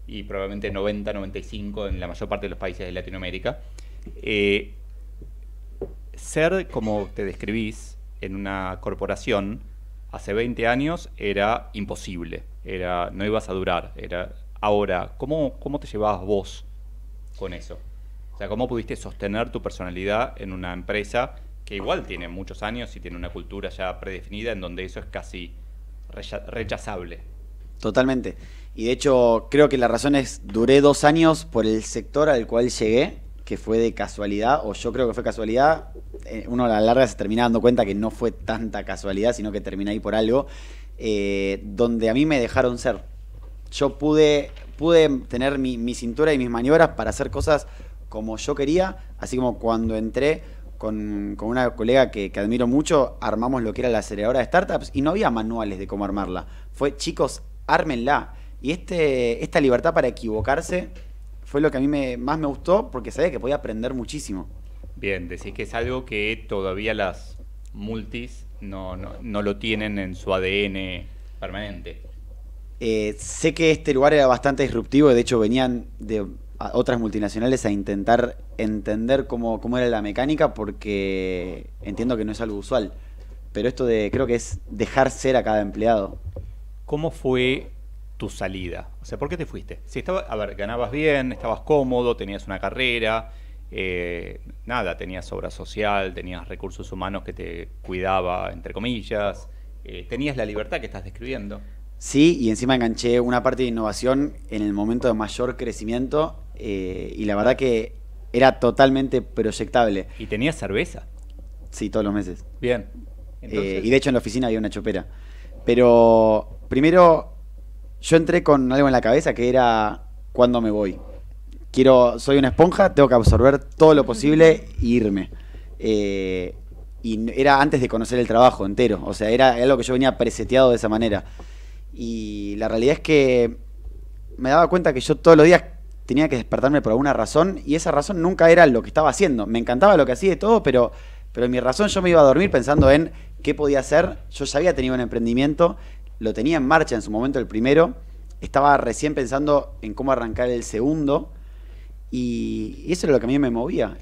y probablemente 90, 95 en la mayor parte de los países de Latinoamérica. Eh, ser como te describís en una corporación hace 20 años era imposible, era, no ibas a durar. Era, ahora, ¿cómo, cómo te llevabas vos con eso? sea, ¿cómo pudiste sostener tu personalidad en una empresa que igual tiene muchos años y tiene una cultura ya predefinida en donde eso es casi rechazable? Totalmente. Y de hecho, creo que la razón es, duré dos años por el sector al cual llegué, que fue de casualidad, o yo creo que fue casualidad, eh, uno a la larga se termina dando cuenta que no fue tanta casualidad, sino que terminé ahí por algo, eh, donde a mí me dejaron ser. Yo pude, pude tener mi, cintura y mis maniobras para hacer cosas como yo quería, así como cuando entré con, una colega que, admiro mucho, armamos lo que era la aceleradora de startups y no había manuales de cómo armarla. Fue, chicos, ármenla. Y este, esta libertad para equivocarse fue lo que a mí más me gustó porque sabía que podía aprender muchísimo. Bien, decís que es algo que todavía las multis no, lo tienen en su ADN permanente. Eh, sé que este lugar era bastante disruptivo, de hecho venían de otras multinacionales a intentar entender cómo, cómo era la mecánica porque entiendo que no es algo usual. Pero esto de creo que es dejar ser a cada empleado. ¿Cómo fue tu salida? O sea, ¿por qué te fuiste? Si estaba, a ver, ganabas bien, estabas cómodo, tenías una carrera, eh, nada, tenías obra social, tenías recursos humanos que te cuidaba, entre comillas, eh, tenías la libertad que estás describiendo. Sí, y encima enganché una parte de innovación en el momento de mayor crecimiento eh, y la verdad que era totalmente proyectable. ¿Y tenía cerveza? Sí, todos los meses. Bien. Eh, y de hecho en la oficina había una chopera. Pero primero yo entré con algo en la cabeza que era cuándo me voy. Quiero, soy una esponja, tengo que absorber todo lo posible e irme. Eh, y era antes de conocer el trabajo entero. O sea, era algo que yo venía preseteado de esa manera. Y la realidad es que me daba cuenta que yo todos los días tenía que despertarme por alguna razón y esa razón nunca era lo que estaba haciendo. Me encantaba lo que hacía y todo, pero, pero mi razón yo me iba a dormir pensando en qué podía hacer. Yo ya había tenido un emprendimiento, lo tenía en marcha en su momento el primero, estaba recién pensando en cómo arrancar el segundo y eso era lo que a mí me movía.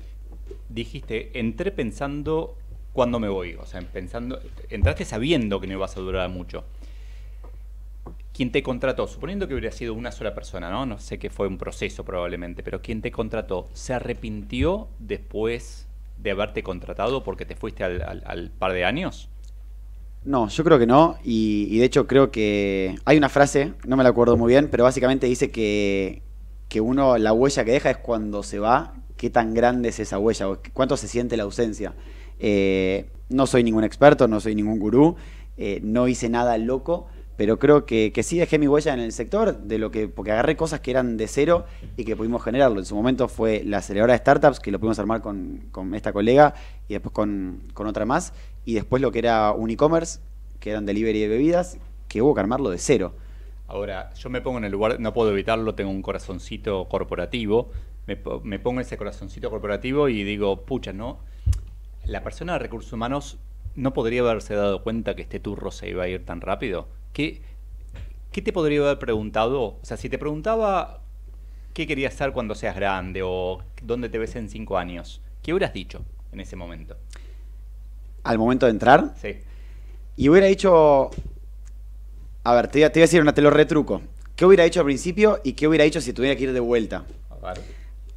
Dijiste, entré pensando cuándo me voy, o sea, pensando, entraste sabiendo que no ibas a durar mucho. ¿Quién te contrató, suponiendo que hubiera sido una sola persona, ¿no? No sé qué fue un proceso probablemente, pero ¿quién te contrató, ¿se arrepintió después de haberte contratado porque te fuiste al, par de años? No, yo creo que no. Y, de hecho creo que hay una frase, no me la acuerdo muy bien, pero básicamente dice que, uno, la huella que deja es cuando se va, qué tan grande es esa huella, cuánto se siente la ausencia. Eh, no soy ningún experto, no soy ningún gurú, eh, no hice nada loco, pero creo que, sí dejé mi huella en el sector, de lo que, porque agarré cosas que eran de cero y que pudimos generarlo. En su momento fue la aceleradora de startups, que lo pudimos armar con, con esta colega y después con, otra más, y después lo que era un e-commerce, que eran delivery de bebidas, que hubo que armarlo de cero. Ahora, yo me pongo en el lugar, no puedo evitarlo, tengo un corazoncito corporativo, me, me pongo ese corazoncito corporativo y digo, pucha, ¿no? La persona de recursos humanos no podría haberse dado cuenta que este turro se iba a ir tan rápido ¿qué te podría haber preguntado? O sea, si te preguntaba qué querías hacer cuando seas grande o dónde te ves en cinco años, ¿qué hubieras dicho en ese momento? ¿Al momento de entrar? Sí. Y hubiera dicho, a ver, te, voy a decir una, te lo retruco. ¿Qué hubiera hecho al principio y qué hubiera hecho si tuviera que ir de vuelta?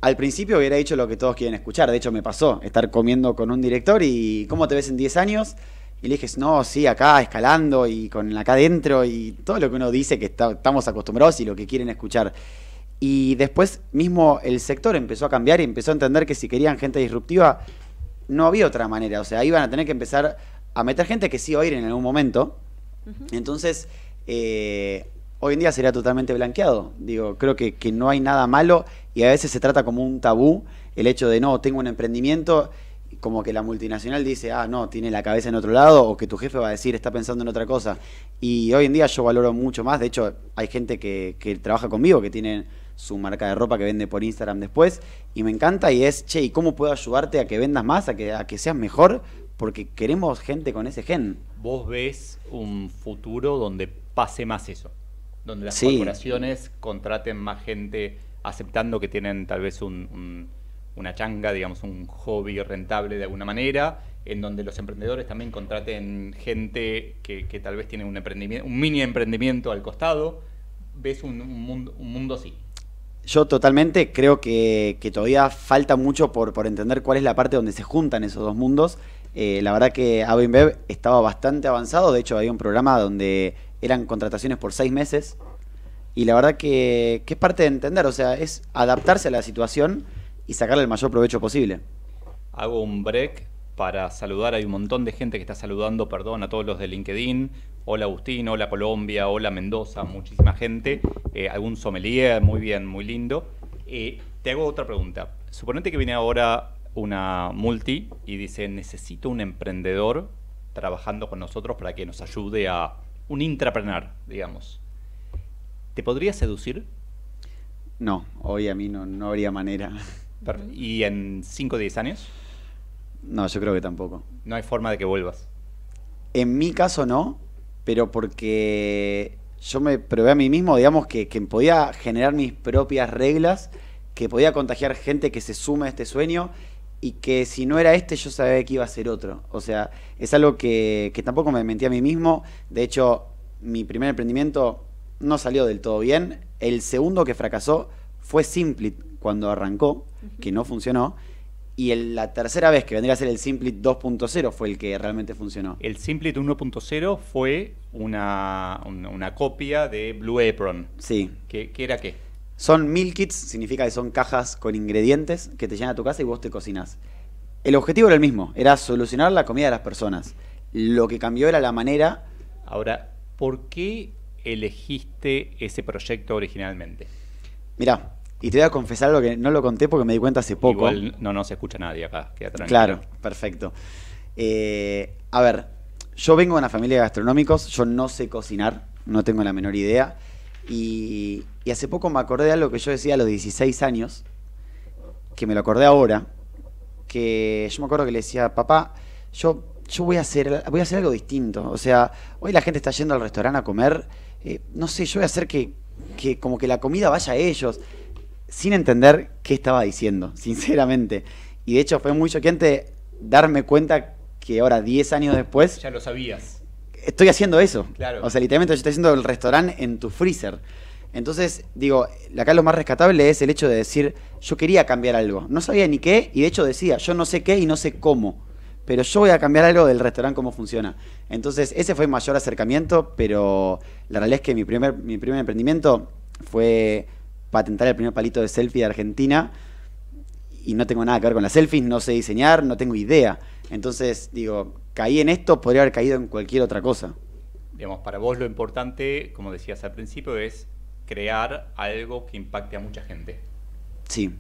Al principio hubiera dicho lo que todos quieren escuchar. De hecho, me pasó estar comiendo con un director y ¿cómo te ves en diez años? y le dije, no, sí, acá escalando y con acá adentro y todo lo que uno dice que estamos acostumbrados y lo que quieren escuchar. Y después mismo el sector empezó a cambiar y empezó a entender que si querían gente disruptiva, no había otra manera. O sea, iban a tener que empezar a meter gente que sí iba a ir en algún momento. Entonces, eh, hoy en día sería totalmente blanqueado. Digo, creo que, que no hay nada malo y a veces se trata como un tabú el hecho de, no, tengo un emprendimiento como que la multinacional dice, ah, no, tiene la cabeza en otro lado, o que tu jefe va a decir, está pensando en otra cosa. Y hoy en día yo valoro mucho más, de hecho hay gente que, que trabaja conmigo, que tiene su marca de ropa que vende por Instagram después, y me encanta y es, che, ¿y cómo puedo ayudarte a que vendas más, a que, a que seas mejor? Porque queremos gente con ese gen. ¿Vos ves un futuro donde pase más eso? Donde las corporaciones contraten más gente aceptando que tienen tal vez un una changa, digamos, un hobby rentable de alguna manera, en donde los emprendedores también contraten gente que, tal vez tiene un emprendimiento, un mini emprendimiento al costado. ¿Ves un, mundo, un mundo así? Yo totalmente creo que, todavía falta mucho por, entender cuál es la parte donde se juntan esos dos mundos. Eh, la verdad que Avinbev estaba bastante avanzado, de hecho había un programa donde eran contrataciones por seis meses y la verdad que, que es parte de entender, o sea, es adaptarse a la situación y sacarle el mayor provecho posible. Hago un break para saludar, hay un montón de gente que está saludando, perdón, a todos los de LinkedIn. Hola Agustín, hola Colombia, hola Mendoza, muchísima gente. Eh, algún sommelier, muy bien, muy lindo. Eh, te hago otra pregunta. Suponete que viene ahora una multi y dice, necesito un emprendedor trabajando con nosotros para que nos ayude a un intraprenar, digamos. ¿Te podría seducir? No, hoy a mí no, no habría manera. ¿Y en 5 o 10 años? No, yo creo que tampoco. No hay forma de que vuelvas. En mi caso no, pero porque yo me probé a mí mismo, digamos, que, podía generar mis propias reglas, que podía contagiar gente que se sume a este sueño y que si no era este yo sabía que iba a ser otro. O sea, es algo que, que tampoco me mentí a mí mismo. De hecho, mi primer emprendimiento no salió del todo bien. El segundo que fracasó fue Simplit, cuando arrancó, que no funcionó. Y la tercera vez que vendría a ser el Simplit 2.0 fue el que realmente funcionó. El Simplit 1.0 fue una, copia de Blue Apron. Sí. ¿Qué, era qué? Son meal kits, significa que son cajas con ingredientes que te llenan a tu casa y vos te cocinas. El objetivo era el mismo, era solucionar la comida de las personas. Lo que cambió era la manera. Ahora, ¿por qué elegiste ese proyecto originalmente? Mirá, y te voy a confesar algo que no lo conté porque me di cuenta hace poco. no, no se escucha nadie acá, queda Claro, perfecto. Eh, a ver, yo vengo de una familia de gastronómicos, yo no sé cocinar, no tengo la menor idea. Y, hace poco me acordé de algo que yo decía a los 16 años, que me lo acordé ahora, que yo me acuerdo que le decía, papá, yo, yo voy, a hacer, voy a hacer algo distinto. O sea, hoy la gente está yendo al restaurante a comer, eh, no sé, yo voy a hacer que, que como que la comida vaya a ellos sin entender qué estaba diciendo, sinceramente. Y de hecho fue muy choqueante darme cuenta que ahora, 10 años después... Ya lo sabías. Estoy haciendo eso. O sea, literalmente yo estoy haciendo el restaurante en tu freezer. Entonces, digo, acá lo más rescatable es el hecho de decir, yo quería cambiar algo. No sabía ni qué, y de hecho decía, yo no sé qué y no sé cómo. Pero yo voy a cambiar algo del restaurante, cómo funciona. Entonces, ese fue el mayor acercamiento, pero la realidad es que mi primer, mi primer emprendimiento fue patentar el primer palito de selfie de Argentina y no tengo nada que ver con las selfies, no sé diseñar, no tengo idea. Entonces, digo, caí en esto, podría haber caído en cualquier otra cosa. Digamos, para vos lo importante, como decías al principio, es crear algo que impacte a mucha gente. Sí.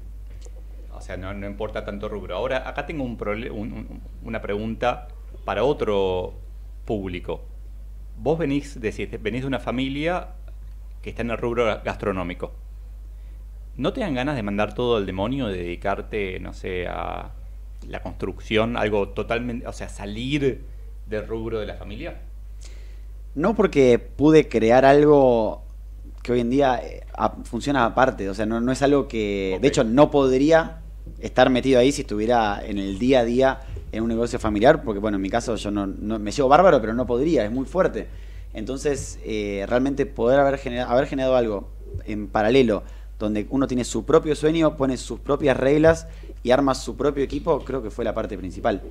O sea, no, importa tanto rubro. Ahora, acá tengo una pregunta para otro público. Vos venís, decís, venís de una familia que está en el rubro gastronómico. ¿No te dan ganas de mandar todo al demonio, de dedicarte, no sé, a la construcción, algo totalmente, o sea, salir del rubro de la familia? No porque pude crear algo que hoy en día eh, funciona aparte, o sea, no, es algo que, de hecho, no podría estar metido ahí si estuviera en el día a día en un negocio familiar, porque bueno, en mi caso yo no, me llevo bárbaro, pero no podría, es muy fuerte. Entonces, eh, realmente poder haber haber generado algo en paralelo donde uno tiene su propio sueño, pone sus propias reglas y arma su propio equipo, creo que fue la parte principal.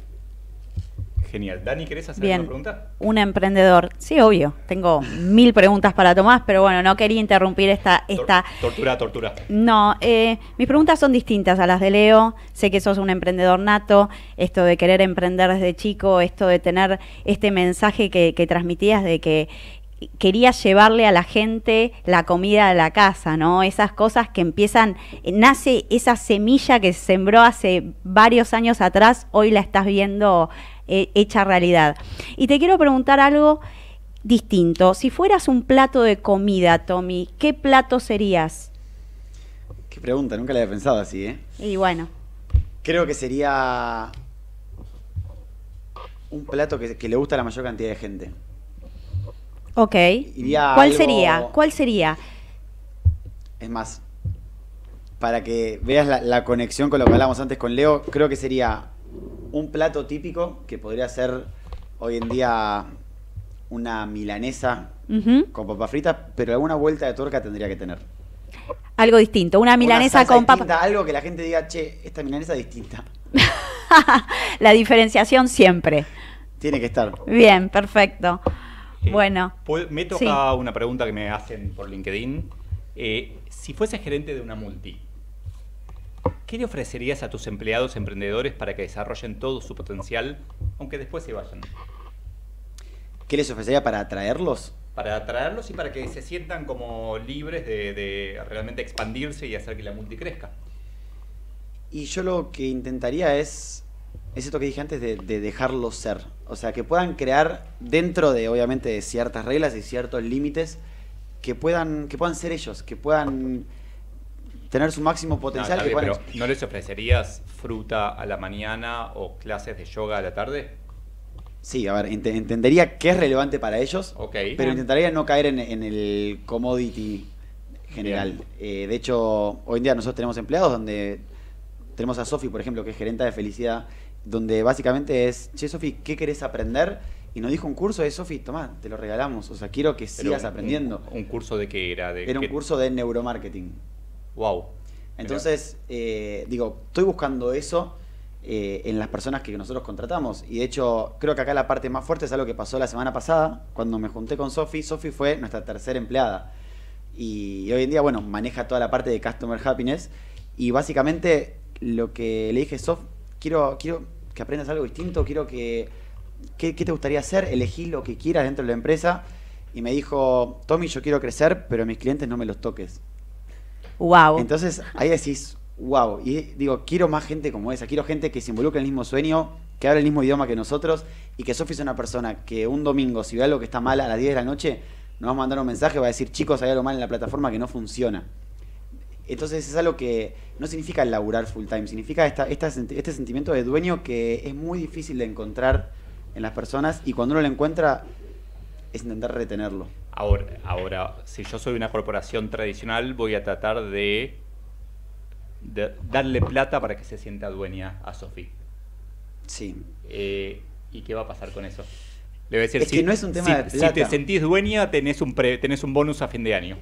Genial. Dani, ¿querés hacer una pregunta? Un emprendedor. Sí, obvio. Tengo mil preguntas para Tomás, pero bueno, no quería interrumpir esta. esta... Tortura, eh, tortura. No, eh, mis preguntas son distintas a las de Leo. Sé que sos un emprendedor nato. Esto de querer emprender desde chico, esto de tener este mensaje que, que transmitías de que quería llevarle a la gente la comida de la casa, ¿no? Esas cosas que empiezan, eh, nace esa semilla que sembró hace varios años atrás, hoy la estás viendo eh, hecha realidad. Y te quiero preguntar algo distinto. Si fueras un plato de comida, Tommy, ¿qué plato serías? Qué pregunta, nunca la había pensado así, ¿eh? Y bueno. Creo que sería un plato que le gusta a la mayor cantidad de gente Ok. ¿Cuál sería? ¿Cuál sería? Es más, para que veas la, conexión con lo que hablábamos antes con Leo, creo que sería un plato típico que podría ser hoy en día una milanesa con papa frita pero alguna vuelta de tuerca tendría que tener. Algo distinto, una milanesa con con papas. Algo que la gente diga, che, esta milanesa es distinta. la diferenciación siempre. Tiene que estar. Bien, perfecto. Eh, bueno. Me toca una pregunta que me hacen por LinkedIn. Eh, si fuese gerente de una multi, ¿qué le ofrecerías a tus empleados emprendedores para que desarrollen todo su potencial, aunque después se vayan? ¿Qué les ofrecería para atraerlos? Para atraerlos y para que se sientan como libres de realmente expandirse y hacer que la multi crezca. Y yo lo que intentaría es es esto que dije antes de, dejarlo ser. O sea, que puedan crear dentro de, obviamente, de ciertas reglas y ciertos límites, que puedan, que puedan ser ellos, que puedan tener su máximo potencial. No, ¿no les ofrecerías fruta a la mañana o clases de yoga a la tarde? Sí, a ver, entendería qué es relevante para ellos, pero intentaría no caer en, el commodity general. Eh, de hecho, hoy en día nosotros tenemos empleados donde tenemos a Sofi, por ejemplo, que es gerenta de felicidad, donde básicamente es, che, Sofi, ¿qué querés aprender? Y nos dijo un curso de Sofi, tomá, te lo regalamos. O sea, quiero que sigas aprendiendo. Un, curso de qué era? De era un curso de neuromarketing. Wow. Entonces, eh, digo, estoy buscando eso eh, en las personas que nosotros contratamos. Y de hecho, creo que acá la parte más fuerte es algo que pasó la semana pasada, cuando me junté con Sofi. Sofi fue nuestra tercera empleada. Y hoy en día, bueno, maneja toda la parte de Customer Happiness. Y básicamente lo que le dije, Sofi, quiero, quiero que aprendas algo distinto, quiero que, ¿qué, te gustaría hacer? Elegí lo que quieras dentro de la empresa. Y me dijo, Tommy, yo quiero crecer, pero mis clientes no me los toques. Wow. Entonces ahí decís, wow. Y digo, quiero más gente como esa, quiero gente que se involucre en el mismo sueño, que hable el mismo idioma que nosotros y que Sofi sea una persona que un domingo, si ve algo que está mal a las 10 de la noche, nos va a mandar un mensaje, va a decir, chicos, hay algo mal en la plataforma que no funciona. Entonces es algo que no significa laburar full time, significa este sentimiento de dueño que es muy difícil de encontrar en las personas y cuando uno lo encuentra es intentar retenerlo. Ahora, ahora si yo soy una corporación tradicional, voy a tratar de, darle plata para que se sienta dueña a Sofía. Sí. Eh, ¿Y qué va a pasar con eso? es que no es un tema de plata. si te sentís dueña, tenés tenés un bonus a fin de año.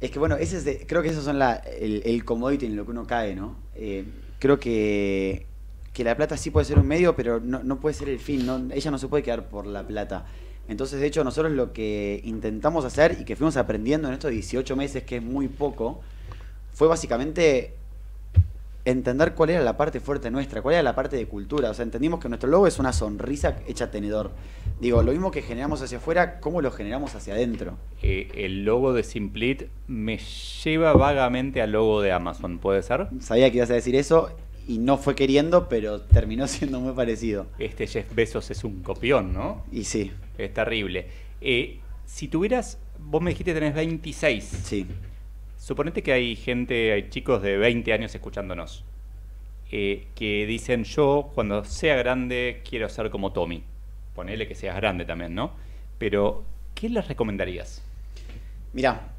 Es que bueno, ese es creo que esos son el, el commodity en lo que uno cae, ¿no? Eh, creo que, que, la plata sí puede ser un medio, pero no, puede ser el fin, no, ella no se puede quedar por la plata. Entonces, de hecho, nosotros lo que intentamos hacer y que fuimos aprendiendo en estos 18 meses, que es muy poco, fue básicamente entender cuál era la parte fuerte nuestra, cuál era la parte de cultura. O sea, entendimos que nuestro logo es una sonrisa hecha tenedor. Digo, lo mismo que generamos hacia afuera, ¿cómo lo generamos hacia adentro? Eh, el logo de Simplit me lleva vagamente al logo de Amazon, ¿puede ser? Sabía que ibas a decir eso y no fue queriendo, pero terminó siendo muy parecido. Este Jeff Bezos es un copión, ¿no? Y sí. Es terrible. Eh, si tuvieras, vos me dijiste que tenés 26. Sí. Suponete que hay gente, hay chicos de 20 años escuchándonos, eh, que dicen yo cuando sea grande quiero ser como Tommy ponele que seas grande también, ¿no? Pero, ¿qué les recomendarías? Mira,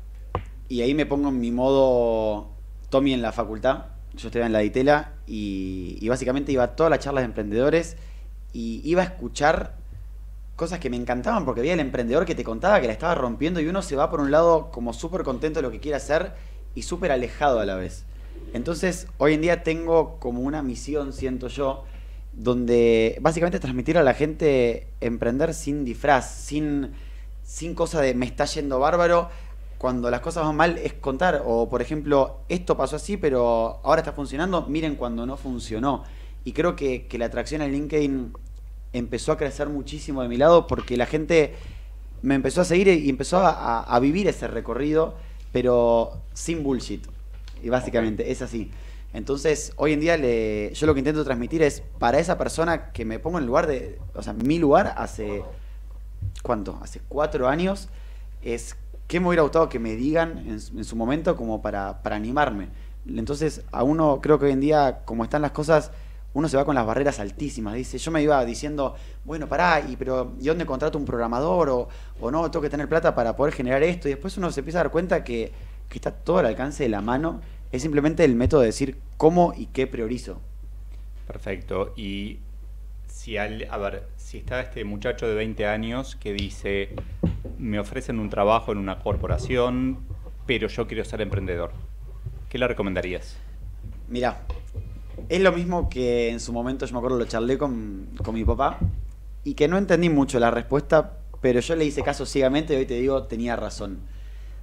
y ahí me pongo en mi modo Tommy en la facultad. Yo estaba en la Ditela y, básicamente iba a todas las charlas de emprendedores y iba a escuchar cosas que me encantaban porque había el emprendedor que te contaba que la estaba rompiendo y uno se va por un lado como súper contento de lo que quiere hacer y súper alejado a la vez. Entonces, hoy en día tengo como una misión, siento yo, donde básicamente transmitir a la gente emprender sin disfraz, sin, cosa de me está yendo bárbaro. Cuando las cosas van mal es contar, o por ejemplo, esto pasó así, pero ahora está funcionando, miren cuando no funcionó. Y creo que, la atracción en LinkedIn empezó a crecer muchísimo de mi lado porque la gente me empezó a seguir y empezó a, vivir ese recorrido, pero sin bullshit. Y básicamente es así. Entonces, hoy en día yo lo que intento transmitir es para esa persona que me pongo en lugar de, o sea, mi lugar hace, ¿cuánto? Hace cuatro años, es que me hubiera gustado que me digan en, su momento como para, para animarme. Entonces, a uno creo que hoy en día, como están las cosas, uno se va con las barreras altísimas. Dice, yo me iba diciendo, bueno, pará, y pero dónde contrato un programador? O, o no, tengo que tener plata para poder generar esto. Y después uno se empieza a dar cuenta que, que está todo al alcance de la mano es simplemente el método de decir cómo y qué priorizo. Perfecto. Y si a ver, si está este muchacho de 20 años que dice, me ofrecen un trabajo en una corporación, pero yo quiero ser emprendedor, ¿qué le recomendarías? Mira, es lo mismo que en su momento, yo me acuerdo, lo charlé con, con mi papá y que no entendí mucho la respuesta, pero yo le hice caso ciegamente y hoy te digo, tenía razón.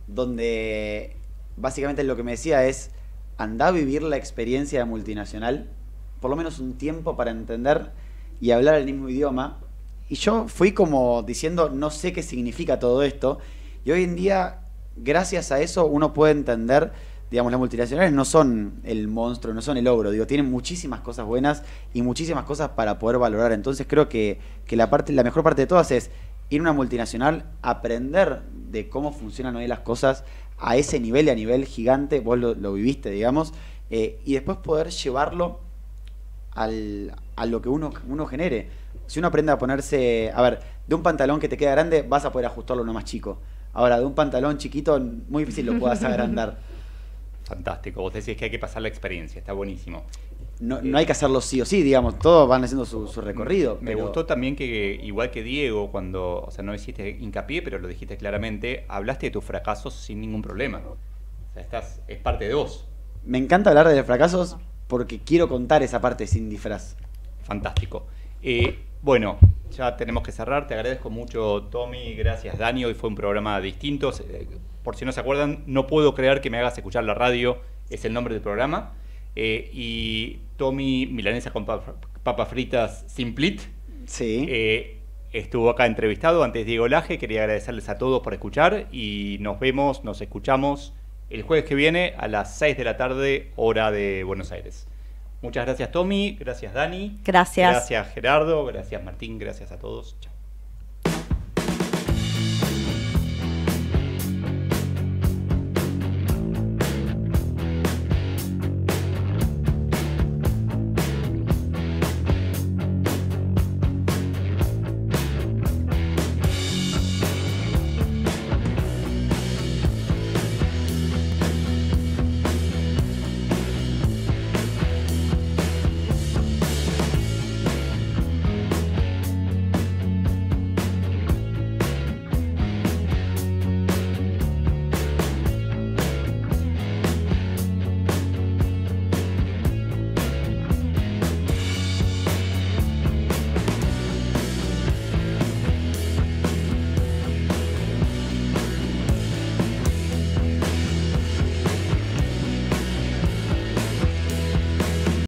Donde básicamente lo que me decía es, anda a vivir la experiencia de multinacional, por lo menos un tiempo para entender y hablar el mismo idioma. Y yo fui como diciendo, no sé qué significa todo esto. Y hoy en día, gracias a eso, uno puede entender, digamos, las multinacionales no son el monstruo, no son el ogro. Digo, tienen muchísimas cosas buenas y muchísimas cosas para poder valorar. Entonces creo que, la, parte, la mejor parte de todas es ir a una multinacional, aprender de cómo funcionan hoy las cosas, a ese nivel y a nivel gigante, vos lo, viviste, digamos, eh, y después poder llevarlo al, a lo que uno, uno genere. Si uno aprende a ponerse, a ver, de un pantalón que te queda grande, vas a poder ajustarlo a uno más chico. Ahora, de un pantalón chiquito, muy difícil lo puedas agrandar. Fantástico. Vos decís que hay que pasar la experiencia, está buenísimo. Eh, no, hay que hacerlo sí o sí, digamos, todos van haciendo su, recorrido. Me gustó también que, igual que Diego, cuando, o sea, no hiciste hincapié, pero lo dijiste claramente, hablaste de tus fracasos sin ningún problema. O sea, es parte de vos. Me encanta hablar de los fracasos porque quiero contar esa parte sin disfraz. Fantástico. Eh, bueno, ya tenemos que cerrar. Te agradezco mucho, Tommy. Gracias, Dani. Hoy fue un programa distinto. Eh, por si no se acuerdan, no puedo creer que me hagas escuchar la radio. Es el nombre del programa. y Tommy Milanesa con papas fritas Simplit. Sí. Eh, estuvo acá entrevistado antes Diego Laje. Quería agradecerles a todos por escuchar y nos vemos, nos escuchamos el jueves que viene a las 6 de la tarde, hora de Buenos Aires. Muchas gracias Tommy, gracias Dani. Gracias. Gracias Gerardo, gracias Martín, gracias a todos. Chao.